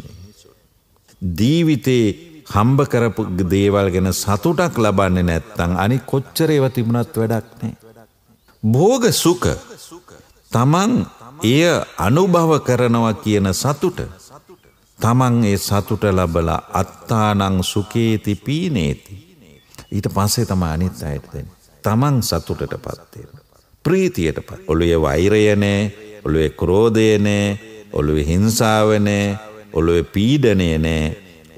දීවිතේ හම්බ කරපු දේවල් ගැන සතුටක් ලබන්නේ නැත්තං අනි කොච්චරේව තිබුණත් වැඩක් නෑ. භෝග සුක තමන් එය අනුභව කරනවා කියන සතුට තමන් ඒ සතුට ලබල අත්තානං සුකේති පීනේති. ඊට පස්සේ තම අනිත් අයට දෙන්න. තමන් සතුටට පත්වෙන. ප්‍රීතියටප ඔළුවේ වෛරයනෑ ඔළුවේ ක්‍රෝධයනෑ ඔළුවේ හිංසාාවනෑ ඔළුවේ පීඩනය නෑ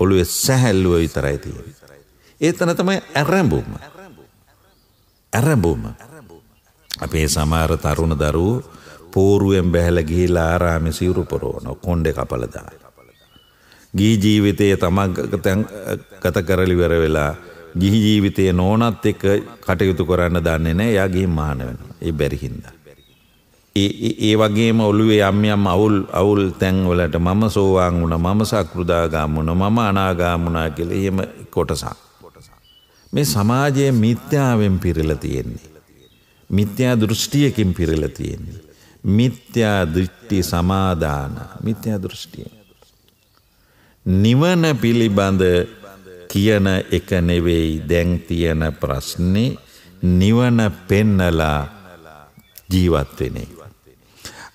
ඔළුවේ සැහැල්ලුව විතරයිතිය. ඒ තන තමයි ඇරැඹුම ඇරැඹුම අපේ සමාර තරුණ දරූ පෝරුවෙන් බැහල ගිහිල ආරාමි සිවරුපරෝන කොන්්ඩ කපලදා. ගී ජීවිතයේ තමක් ගත කරලිවර වෙලා ගිහි ජීවිතයේ නෝනත් එක්ක කටයුතු කරන්න දන්නේ නැහැ. එයා ගිහින් මහාන වෙනවා. ඒ බැරි හින්දා. ඒ ඒ වගේම ඔළුවේ යම් යම් අවුල් අවුල් තැන් වලට මම සෝවාන් වුණා, මම සක්‍රුදාගාම වුණා, මම අනාගාම වුණා කියලා එහෙම කොටසක්. මේ සමාජයේ මිත්‍යාවෙන් පිරලා තියෙන්නේ. මිත්‍යා දෘෂ්ටියකින් පිරලා තියෙන්නේ. මිත්‍යා දෘෂ්ටි සමාදාන මිත්‍යා දෘෂ්ටිය. නිවන පිළිබඳ කියන එක නෙවෙයි දැන් තියෙන ප්‍රශ්නේ නිවන පෙන්නලා ජීවත් වෙන එක.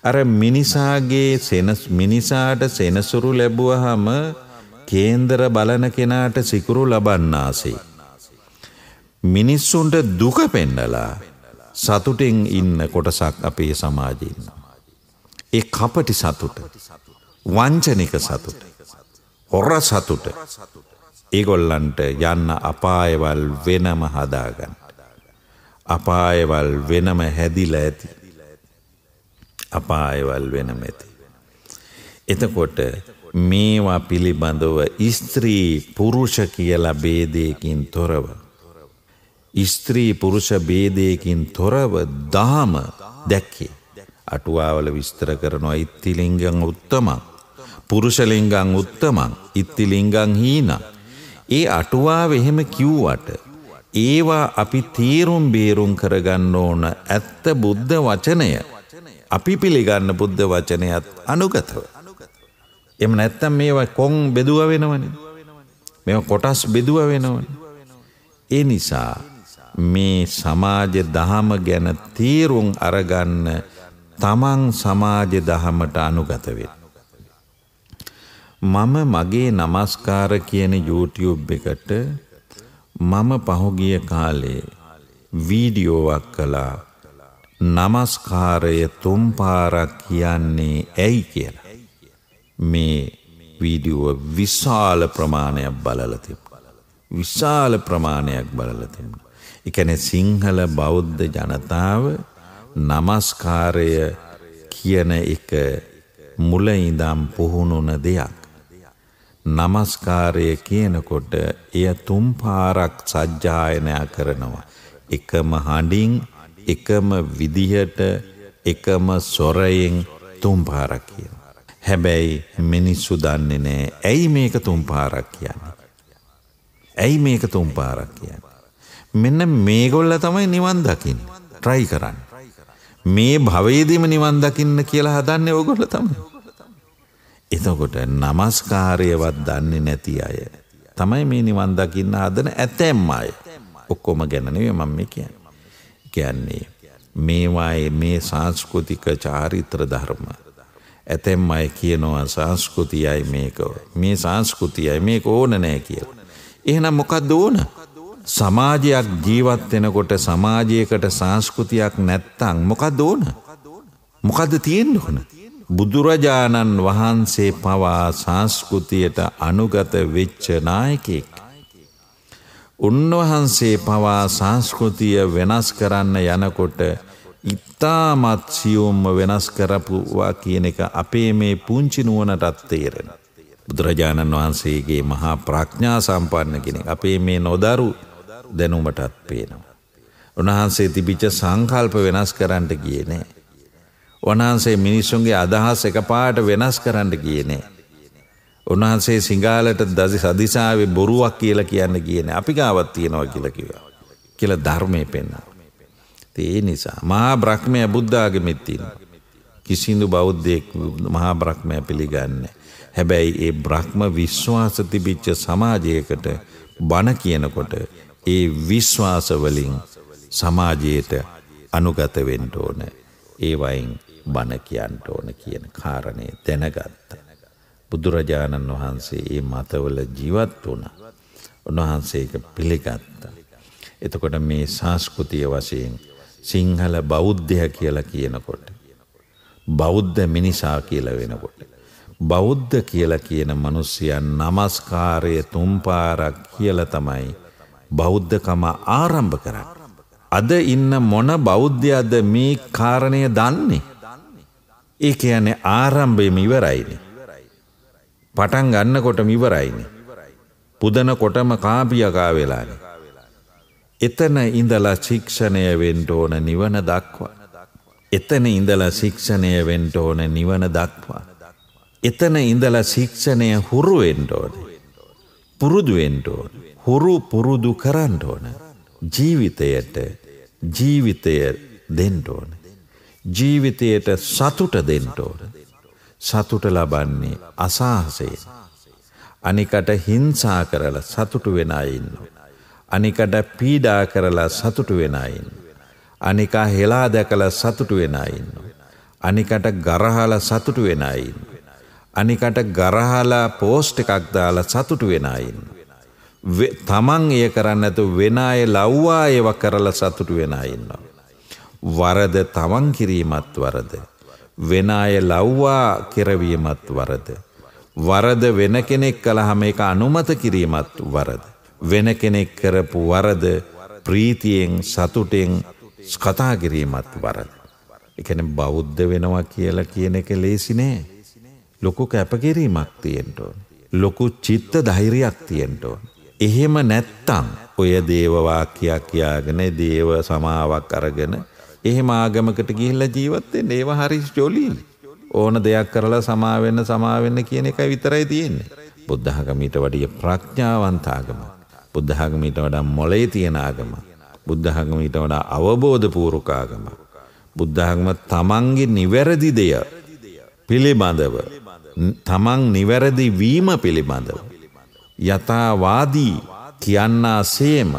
අර මිනිසාගේ සෙනස් මිනිසාට සෙනසුරු ලැබුවහම කේන්දර බලන කෙනාට සිකුරු ලබන්නාසේ. මිනිස්සුන්ට දුක පෙන්නලා සතුටෙන් ඉන්න කොටසක් අපේ සමාජයන්න. ඒ කපටි සතුට වංචනික සතුට හොර සතුට ඒගොල්ලන්ට යන්න අපායවල් වෙනම හදාගන්න. අපායවල් වෙනම හැදිල ඇති. අපායවල් වෙනම ඇති. එතකොට මේවා පිළිබඳව ස්ත්‍රී පුරුෂ කියලා බේදයකින් තොරව. ස්ත්‍රී පුරුෂ බේදයකින් තොරව දාම දැක්කේ. අටුවාවල විස්තර කරනවා ඉත්තිලිංගං උත්තමං. පුරුෂලිංගං උත්තමං ඉත්තිලිංගං හීනක්. ඒ අටුවාව එහෙම කිව්වට ඒවා අපි තීරුම් බේරුම් කරගන්න ඕන ඇත්ත බුද්ධ වචනය අපි පිළිගන්න බුද්ධ වචනයත් අනුගතව. එම නැත්තම් මේවා කොන් බෙදුව වෙනවන. මෙ කොටස් බෙදුව වෙනවන. ඒ නිසා මේ සමාජ දහම ගැන තීරුම් අරගන්න තමන් සමාජ දහමට අනුගතවෙත්. මම මගේ නමස්කාර කියන YouTube එකට මම පහුගිය කාලේ වීඩියෝවක් කළා නමස්කාරය තුම් පාරක් කියන්නේ ඇයි කියලා. මේ වීඩියුව විශාල ප්‍රමාණයක් බලලති. විශාල ප්‍රමාණයක් බලලතින්න. එකන සිංහල බෞද්ධ ජනතාව නමස්කාරය කියන එක මුලඉදම් පුහුණුන දෙයක්. නමස්කාරය කියනකොට එය තුම්පාරක් සජ්ජායනය කරනවා. එකම හඬින් එකම විදිහට එකම සොරයෙන් තුම්පාරක් කියන. හැබැයි මිනිස්සු දන්නේ නෑ ඇයි මේක තුම්පාරක් කියන්නේ. ඇයි මේක තුම්පාරක් කියන්න. මෙන්න මේගොල්ල තමයි නිවන් දකිින් ට්‍රයි කරන්න. මේ භවේදීම නිවන් දකින්න කියලා හදන්නේ ඔගොල්ල තමයි. එතකොට නමස්කාරයවත් දන්නේ නැති අය. තමයි මේ නිවන් දකින්න හදන ඇතැම් අය. ඔක්කොම ගැනනේ මම මේ කියන්නේ. කියන්නේ මේවායේ මේ සංස්කෘතික චාරිත්‍ර ධර්ම. ඇතැම් අය කියනවා සංස්කෘතියයි මේක. මේ සංස්කෘතියයි මේක ඕන නෑ කියලා. එහෙනම් මොකක්ද ඕන? සමාජයක් ජීවත් වෙනකොට සමාජයකට සංස්කෘතියක් නැත්තම් මොකක්ද ඕන? මොකද්ද තියෙන්න ඕන? බුදුරජාණන් වහන්සේ පවා සංස්කෘතියට අනුගත වෙච්චනායකෙක්. උන්වහන්සේ පවා සංස්කෘතිය වෙනස් කරන්න යනකොට ඉත්තාමත් සියෝම්ම වෙනස් කරපුවා කියන එක අපේ මේ පුංචි නුවනටත් තේරෙන. බුදුරජාණන් වහන්සේගේ මහා ප්‍රඥා සම්පන්න කෙනෙක් අපේ මේ නොදරු දැනුමටත් පේනවා. උන්වහන්සේ තිබිච්ච සංකල්ප වෙනස් කරන්නට කියනේ. වනාන්සේ මිනිස්සුන්ගේ අදහස් එකපාට වෙනස් කරන්න කියනේ. උන්වහන්සේ සිංහලට දසි සදිසාාව බොරුවක් කියල කියන්න කියන අපි ගාවත් තියෙනවා කියලකිව. කියල ධර්මය පෙන්න්න. ඒ නිසා මහා බ්‍රහ්මය බුද්ධාගමිත්තින්. කිසිදු බෞද්ධයෙක් මහා බ්‍රහ්මය පිළිගන්න. හැබැයි ඒ බ්‍රහ්ම විශ්වාස තිබිච්ච සමාජයකට බණ කියනකොට ඒ විශ්වාසවලින් සමාජයට අනුගත වෙන්ට ඕන ඒවයින් බණ කියන්න ඕන කියන කාරණය දැනගත්තා. බුදුරජාණන් වහන්සේ ඒ මතවල ජීවත් වුණ උන්වහන්සේක පිළිගත්තා. එතකොට මේ සංස්කෘතිය වශයෙන් සිංහල බෞද්ධය කියලා කියනකොට. බෞද්ධ මිනිසා කියලා වෙනකොට. බෞද්ධ කියලා කියන මනුස්්‍යයන් නමස්කාරය තුම්පාරක් කියල තමයි බෞද්ධකම ආරම්භ කරන්න. අද ඉන්න මොන බෞද්ධයද මේ කාරණය දන්නේ. ඒ කියන්නේ ආරම්භයම ඉවරයිනි. පටන් ගන්නකොටම ඉවරයිනි. පුදනකොටම කාපියකා වෙලානි. එතන ඉඳලා ශික්ෂණය වෙන්න ඕන නිවන දක්වා. එතන ඉඳලා ශික්ෂණය වෙන්න ඕන නිවන දක්වා. එතන ඉඳලා ශික්ෂණය හුරු වෙන්න ඕන. පුරුදු වෙන්න ඕන. හුරු පුරුදු කරන්න ඕන. ජීවිතයට ජීවිතය දෙන්න ඕන. ජීවිතයට සතුට දෙන්ටෝට සතුට ලබන්නේ අසාහසේ. අනිකට හිංසා කරලා සතුටු වෙනයින්න. අනිකට පීඩා කරලා සතුටු වෙනයින්න. අනිකා හෙලා දැකල සතුටු වෙනයින්න. අනිකට ගරහල සතුටු වෙනයින්. අනිකට ගරහලා පෝස්ට් එකක් දාලා සතුටු වෙනයින්. තමන් එය කරන්න ඇතු වෙන අය ලව්වා ඒව කරලා සතුටු වෙනයින්නවා. වරද තමන් කිරීමත් වරද. වෙන අය ලව්වා කෙරවීමත් වරද. වරද වෙන කෙනෙක් කළහම එක අනුමත කිරීමත් වරද. වෙන කෙනෙක් කරපු වරද ප්‍රීතියෙන් සතුටෙන් ස්කතාකිරීමත් වරද. එකන බෞද්ධ වෙනවා කියලා කියන එක ලේසිනේ. ලොකු කැපකිරීමක් තියෙන්ටෝ. ලොකු චිත්ත ධෛරයක් තියෙන්ටෝ. එහෙම නැත්තං ඔය දේවවාකයක් කියාගෙන දේව සමාවක් අරගෙන එහෙම ආගමකට ගිහිල්ලා ජීවත් වෙන්න ඒව හරි ජොලිනේ. ඕන දෙයක් කරලා සමා වෙන්න සමා වෙන්න කියන එකයි විතරයි තියෙන්නේ. බුද්ධ ආගමීට වඩා ප්‍රඥාවන්ත ආගම. බුද්ධ ආගමීට වඩා මොළේ තියෙන ආගම. බුද්ධ ආගමීට වඩා අවබෝධ පූර්වක ආගම. බුද්ධ ආගම තමන්ගේ නිවැරදි දෙය පිළිබඳව තමන් නිවැරදි වීම පිළිබඳව යථාවාදී කියන්නා සේම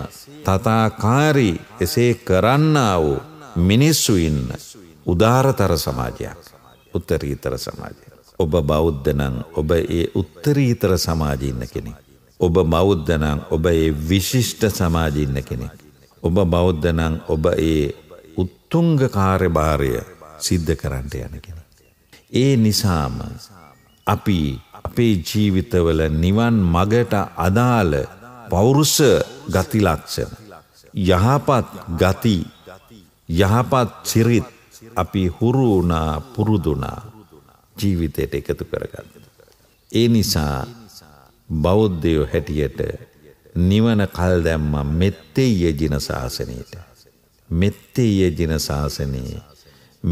තථාකාරී එසේ කරන්නා වූ මිනිස්සු ඉන්න උදාරතර සමාජයක් උත්තරීතර සමාජය. ඔබ බෞද්ධනං ඔබ ඒ උත්තරීතර සමාජඉන්න කෙනෙක්. ඔබ බෞද්ධනං ඔබ ඒ විශිෂ්ට සමාජඉන්න කෙනෙක්. ඔබ බෞද්ධනං ඔබ ඒ උත්තුංග කාර්යභාරය සිද්ධ කරන්ට යන කෙන. ඒ නිසාම අපි අපේ ජීවිතවල නිවන් මගට අදාළ පෞරුෂ ගතිලක්ෂණ. යහපත් ගති යහපත් සිරිත් අපි හුරුුණා පුරුදුනා ජීවිතයට එකතු කරගන්න. ඒ නිසා බෞද්ධයෝ හැටියට නිවන කල් දැම්ම මෙත්තේ යෙජින ශාසනයට. මෙත්තේ යෙජින ශාසනයේ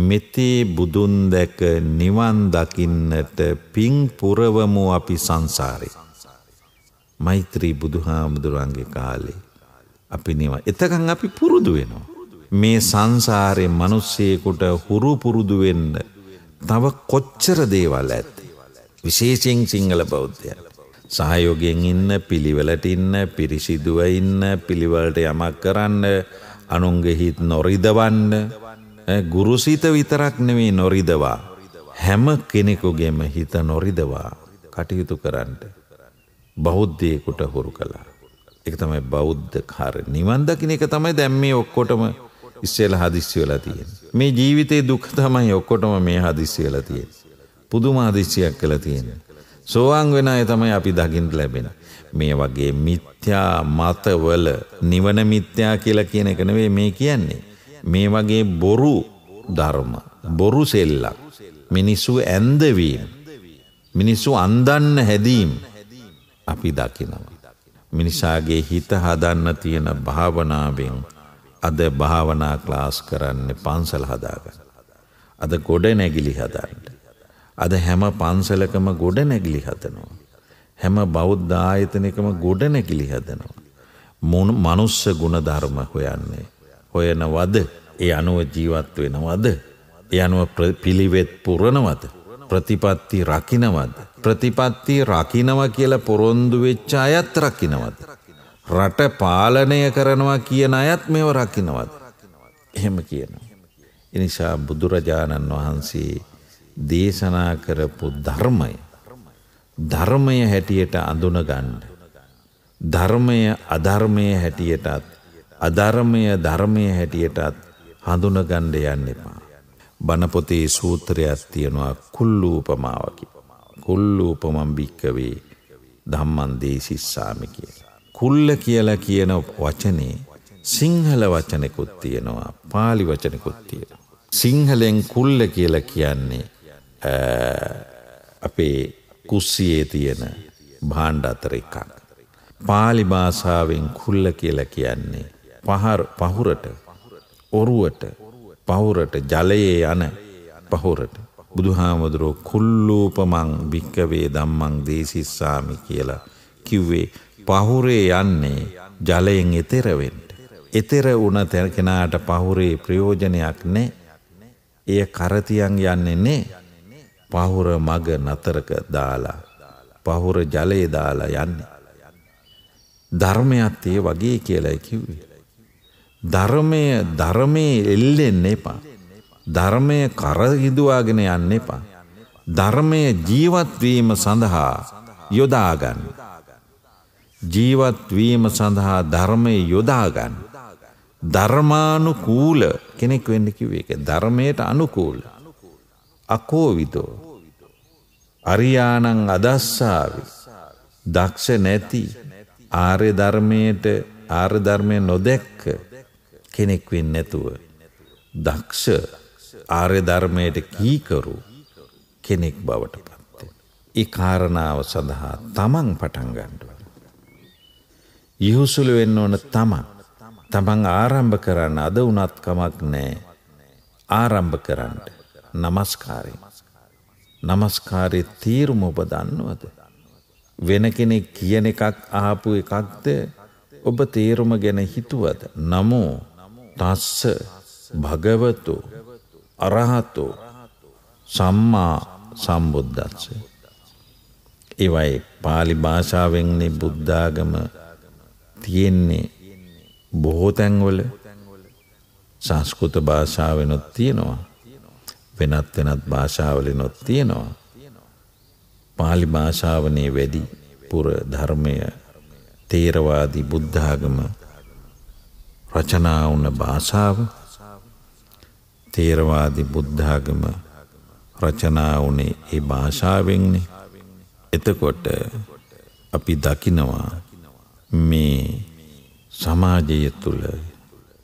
මෙතේ බුදුන් දැක නිවන් දකින්නට පිං පුරවමු අපි සංසාරේ. මෛත්‍රී බුදුහාමුදුරන්ගේ කාලේ අපි නිව එතකන් අපි පුරුදු වෙනවා. මේ සංසාරය මනුස්සයකුට හුරු පුරුදු වෙන්න තව කොච්චර දේවල් ඇත්තේ. විශේෂයෙන් සිංහල බෞද්ධය. සහයෝගෙන් ඉන්න පිළිවෙලට ඉන්න පිරිසිදුව ඉන්න පිළිවලට යමක් කරන්න අනුන්ගෙහිත් නොරිදවන්න ගුරුසිත විතරක් නෙවෙයි නොරිදවා. හැම කෙනෙකුගේම හිත නොරිදවා කටයුතු කරන්න. බෞද්ධයකුට හුරු කලා. එක තමයි බෞද්ධ කාර නිවන් දකින එක තමයි දැම් මේ ඔක්කොටම ඉස්සෙල්ලා හදිස්සි වෙලා තියෙන්නේ. මේ ජීවිතේ දුක තමයි ඔක්කොටම මේ හදිස්සි වෙලා තියෙන්නේ. පුදුම හදිස්සියක් වෙලා තියෙන්නේ. සෝවාන් වෙන අය තමයි අපි දකින්න ලැබෙන. මේ වගේ මිත්‍යා මතවල නිවන මිත්‍යා කියලා කියන එක නෙවෙයි මේ කියන්නේ. මේ වගේ බොරු ධර්ම, බොරු සෙල්ලම්, මිනිස්සු ඇන්දවීම, මිනිස්සු අන්දන්න හැදීම් අපි දකිනවා. මිනිසාගේ හිත හදන්න තියෙන භාවනාවෙන් අද භාවනා ක්ලාස් කරන්න පන්සල හදාගන්න. අද ගොඩ නැගිලි හදන්න. අද හැම පන්සලකම ගොඩ නැගිලි හදනවා. හැම බෞද්ධ ආයතනකම ගොඩ නැගිලි හදනවා. මොන මනුස්ස ගුණධර්ම හොයන්නේ. හොයනවද? ඒ අනුව ජීවත් වෙනවද? ඒ අනුව පිළිවෙත් පුරනවද? ප්‍රතිපත්ති රකින්නවද? ප්‍රතිපත්ති රකින්නවා කියලා පොරොන්දු වෙච්ච අයත් රකින්නවද? රට පාලනය කරනවා කියන අයත් මෙව රකින්නවත්. එහෙම කියනවා. එනිසා බුදුරජාණන් වහන්සේ දේශනා කරපු ධර්මය ධර්මය හැටියට අඳුනගන්න. ධර්මය අධර්මය හැටියටත් අධර්මය ධර්මය හැටියටත් හඳුනගණ්ඩ යන්න එපා. බණපොතේ සූත්‍රයක් තියෙනවා කුල්ලූපමාවකි. කුල්ලූපමම් භික්කවේ ධම්මන් දේශිස්සාමි කියලා. කුල්ල කියලා කියන වචනේ සිංහල වචනෙකුත් තියෙනවා පාලි වචනෙකුත් තියෙනවා. සිංහලෙන් කුල්ල කියලා කියන්නේ අපේ කුස්සියේ තියෙන භාණ්ඩ අතර එකක්. පාලි භාෂාවෙන් කුල්ල කියලා කියන්නේ පහර පහුරට ඔරුවට පහුරට ජලයේ යන පහුරට බුදුහාමුදුරුව කුල්ලූපමං භික්කවේ දම්මං දේශිස්සාමි කියලා කිව්වේ පහුරේ යන්නේ ජලයෙන් එතෙරවෙන්ට. එතෙර වුණ තැකෙනාට පහුරේ ප්‍රයෝජනයක් නෑ එය කරතියන් යන්නේ නේ පහුර මග නතරක දාලා පහුර ජලය දාලා යන්නේ. ධර්මයත් ඒ වගේ කියලයි කිව්වේ. ධර්මය ධර්මයේ එල්ලෙන්න එපා. ධර්මය කරහිදුවාගෙන යන්න එපා. ධර්මය ජීවත්වීම සඳහා යොදාගන්න. ජීවත්වීම සඳහා ධර්මය යොදාගන්න. ධර්මානුකූල කෙනෙක් වෙන්න කිව එක ධර්මයට අනුකූල අකෝවිදෝ අරියානං අදස්සාාව දක්ෂ නැති ආර්ය ධර්මයට ආර්ධර්මය නොදැක්ක කෙනෙක් වෙන්න නැතුව දක්ෂ ආර්ය ධර්මයට කීකරු කෙනෙක් බවට පත්ත. ඒ කාරණාව සඳහා තමන් පටන්ගණ්ඩ යහුසුළු වෙන්න ඕන තමන්. තමන් ආරම්භ කරන්න අද වුණත් කමක් නෑ. ආරම්භ කරන්න. নমස්කාරය. নমස්කාරයේ තීරුම ඔබ දන්නවද? වෙන කෙනෙක් කියන එකක් අහපු එකක්ද ඔබ තේරුම ගැන හිතුවද? නමෝ තස්ස භගවතු අරහතෝ සම්මා සම්බුද්දස්ස. ඒවයි පාලි භාෂාවෙන්නේ බුද්ධාගම තියෙන්නේ බොහෝ තැන්වල සංස්කෘත භාෂාවෙනොත් තියෙනවා වෙනත් වෙනත් භාෂාවලනොත් තියෙනවා පාලි භාෂාවනේ වැඩි පුර ධර්මය තේරවාදී බුද්ධාගම රචනා වුණ භාෂාව තේරවාදී බුද්ධාගම රචනා වුණේ ඒ භාෂාවෙන්නේ එතකොට අපි දකිනවා මේ සමාජය තුළ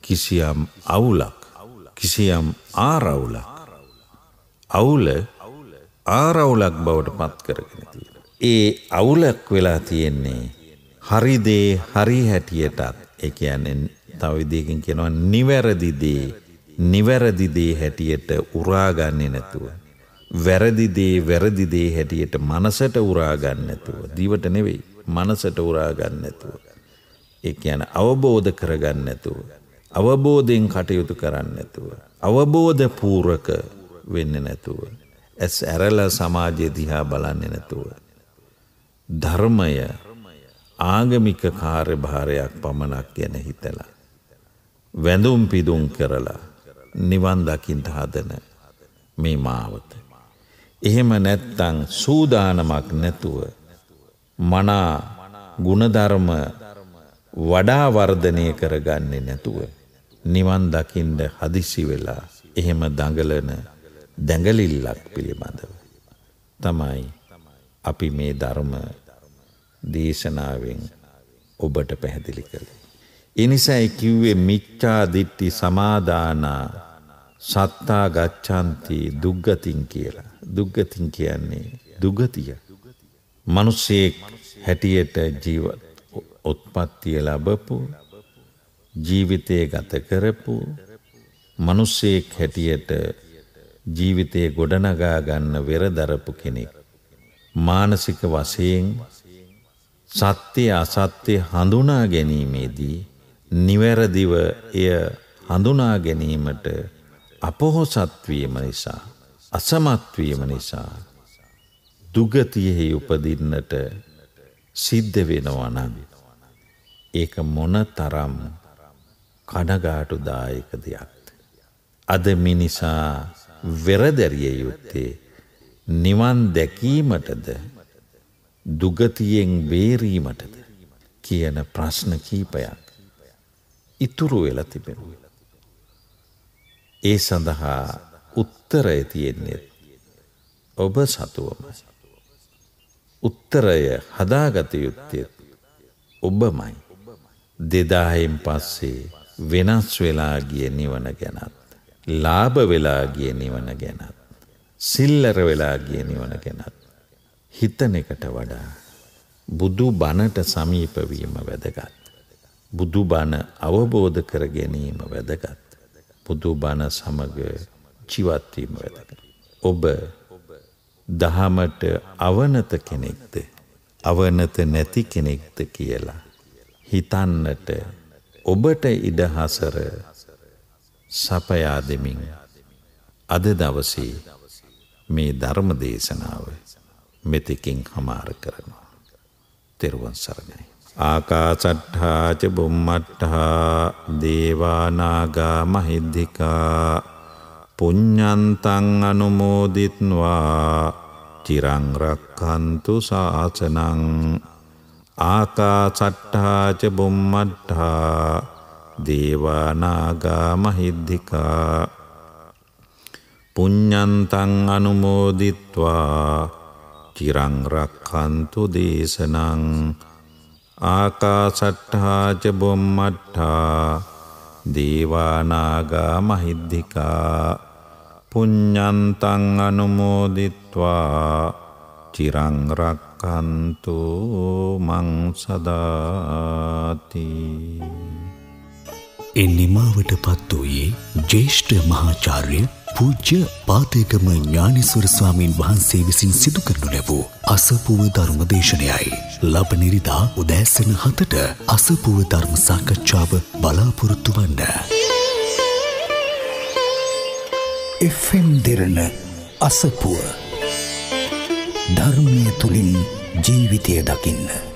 කිසියම් අවුලක් කිසියම් ආරවුලක් අවුල ආරවුලක් බවට පත් කරගෙන තියෙන. ඒ අවුලක් වෙලා තියෙන්නේ හරිදේ හරි හැටියටත් ඒ කියන්නේ තව විදිහකින් කියනවා නිවැරදි දේ නිවැරදි දේ හැටියට උරාගන්නේ නැතුව වැරදි දේ වැරදි දේ හැටියට මනසට උරාගන්නේ නැතුව දිවට නෙවෙයි මනසට උරාගන්න නැතුව. ඒ කියන අවබෝධ කරගන්න නැතුව. අවබෝධයෙන් කටයුතු කරන්න නැතුව. අවබෝධ පූර්වක වෙන්න නැතුව. ඇස් ඇරලා සමාජය දිහා බලන්නේ නැතුව. ධර්මය ආගමික කාර්යභාරයක් පමණක් ගැන හිතලා. වැඳුම් පිදුම් කරලා නිවන් දකින්ට හදන මේ මාවත. එහෙම නැත්තං සූදානමක් නැතුව මනා ගුණධර්ම වඩා වර්ධනය කරගන්නේ නැතුව නිවන් දකින්න හදිසි වෙලා එහෙම දඟලන දැඟලිල්ලක් පිළිබඳව තමයි අපි මේ ධර්ම දේශනාවෙන් ඔබට පැහැදිලි කළේ. එනිසයි කිව්වේ මිච්ඡා දිට්ටි සමාදානා සත්තා ගච්ඡanti දුග්ගතින් කියලා. දුග්ගතින් කියන්නේ දුගතිය. මිනිසෙක් හැටියට ජීව උත්පත්තිය ලැබපු ජීවිතය ගත කරපු මිනිසෙක් හැටියට ජීවිතය ගොඩනගා ගන්න වෙරදරපු කෙනෙක් මානසික වශයෙන් සත්‍ය අසත්‍ය හඳුනා ගැනීමේදී නිවැරදිව එය හඳුනා ගැනීමට අපොහොසත් වීම නිසා අසමත් වීම නිසා දුගතියෙහි උපදින්නට සිද්ධ වෙනවනම් ඒක මොන තරම් කනගාටු දායක දෙයක්ද. අද මිනිසා වෙරදැරිය යුත්තේ නිවන් දැකීමටද දුගතියෙන් බේරීමටද කියන ප්‍රශ්න කීපයක් ඉතුරු වෙලා තිබෙනුයි. ඒ සඳහා උත්තරය තියෙන්නේ ඔබ සතුවමයි. උත්තරය හදාගත යුත්තේ ඔබමයි. දෙදායෙන් පස්සේ වෙනස් වෙලා ගිය නිවන ගැනත්. ලාභ වෙලා ගිය නිවන ගැනත්. සිල්ලර වෙලා ගිය නිවන ගැනත්. හිතන එකට වඩා බුදු බණට සමීප වීම වැදගත්. බුදු බණ අවබෝධ කර ගැනීම වැදගත්. බුදු බණ සමග ජීවත් වීම වැදගත්. ඔබ දහමට අවනත කෙනෙක්ද අවනත නැති කෙනෙක්ද කියලා හිතන්නට ඔබට ඉඩහසර සපයා දෙමින් අද දවසේ මේ ධර්ම දේශනාව මෙතෙකින් හමාර කරනවා. තෙරුවන් සරණයි. ආකාසට්ඨාච බුම්මට්ටහා දේවානාගා මහිද්දිකා පුඤ්ඥන්තං අනුමෝදිත්වා චිරංරක්කන්තු සාසනං ආකා සට්ඨාච බුම්මට්ඨා දේවානාගා මහිද්ධිකා පුඤ්ඥන්තං අනුමෝදිත්වා චිරංරක්කන්තු දේශනං ආකා සට්ඨාච බොම්මට්ඨා දේවානාගා මහිද්ධිකා පුඤ්ඥන්තං අනුමෝදිත්වා චිරංරක්කන්තු මංසදාති එන්නිමාවට පත් වූයේ ජේෂ්ඨ මහාචාර්ය පූජ්‍ය පාතයකම ඥානිස්වර ස්වාමීන් වහන්සේ විසින් සිදු කරනු ලැබූ අසපුුව ධර්ම දේශනයයි. ලබනිරිදා උදෑසන හතට අසපුුව ධර්ම සාකච්ඡාව බලාපොරොත්තු වන්න. එෆම් දෙරන අසපුුව ධර්මය තුළින් ජීවිතය දකින්න.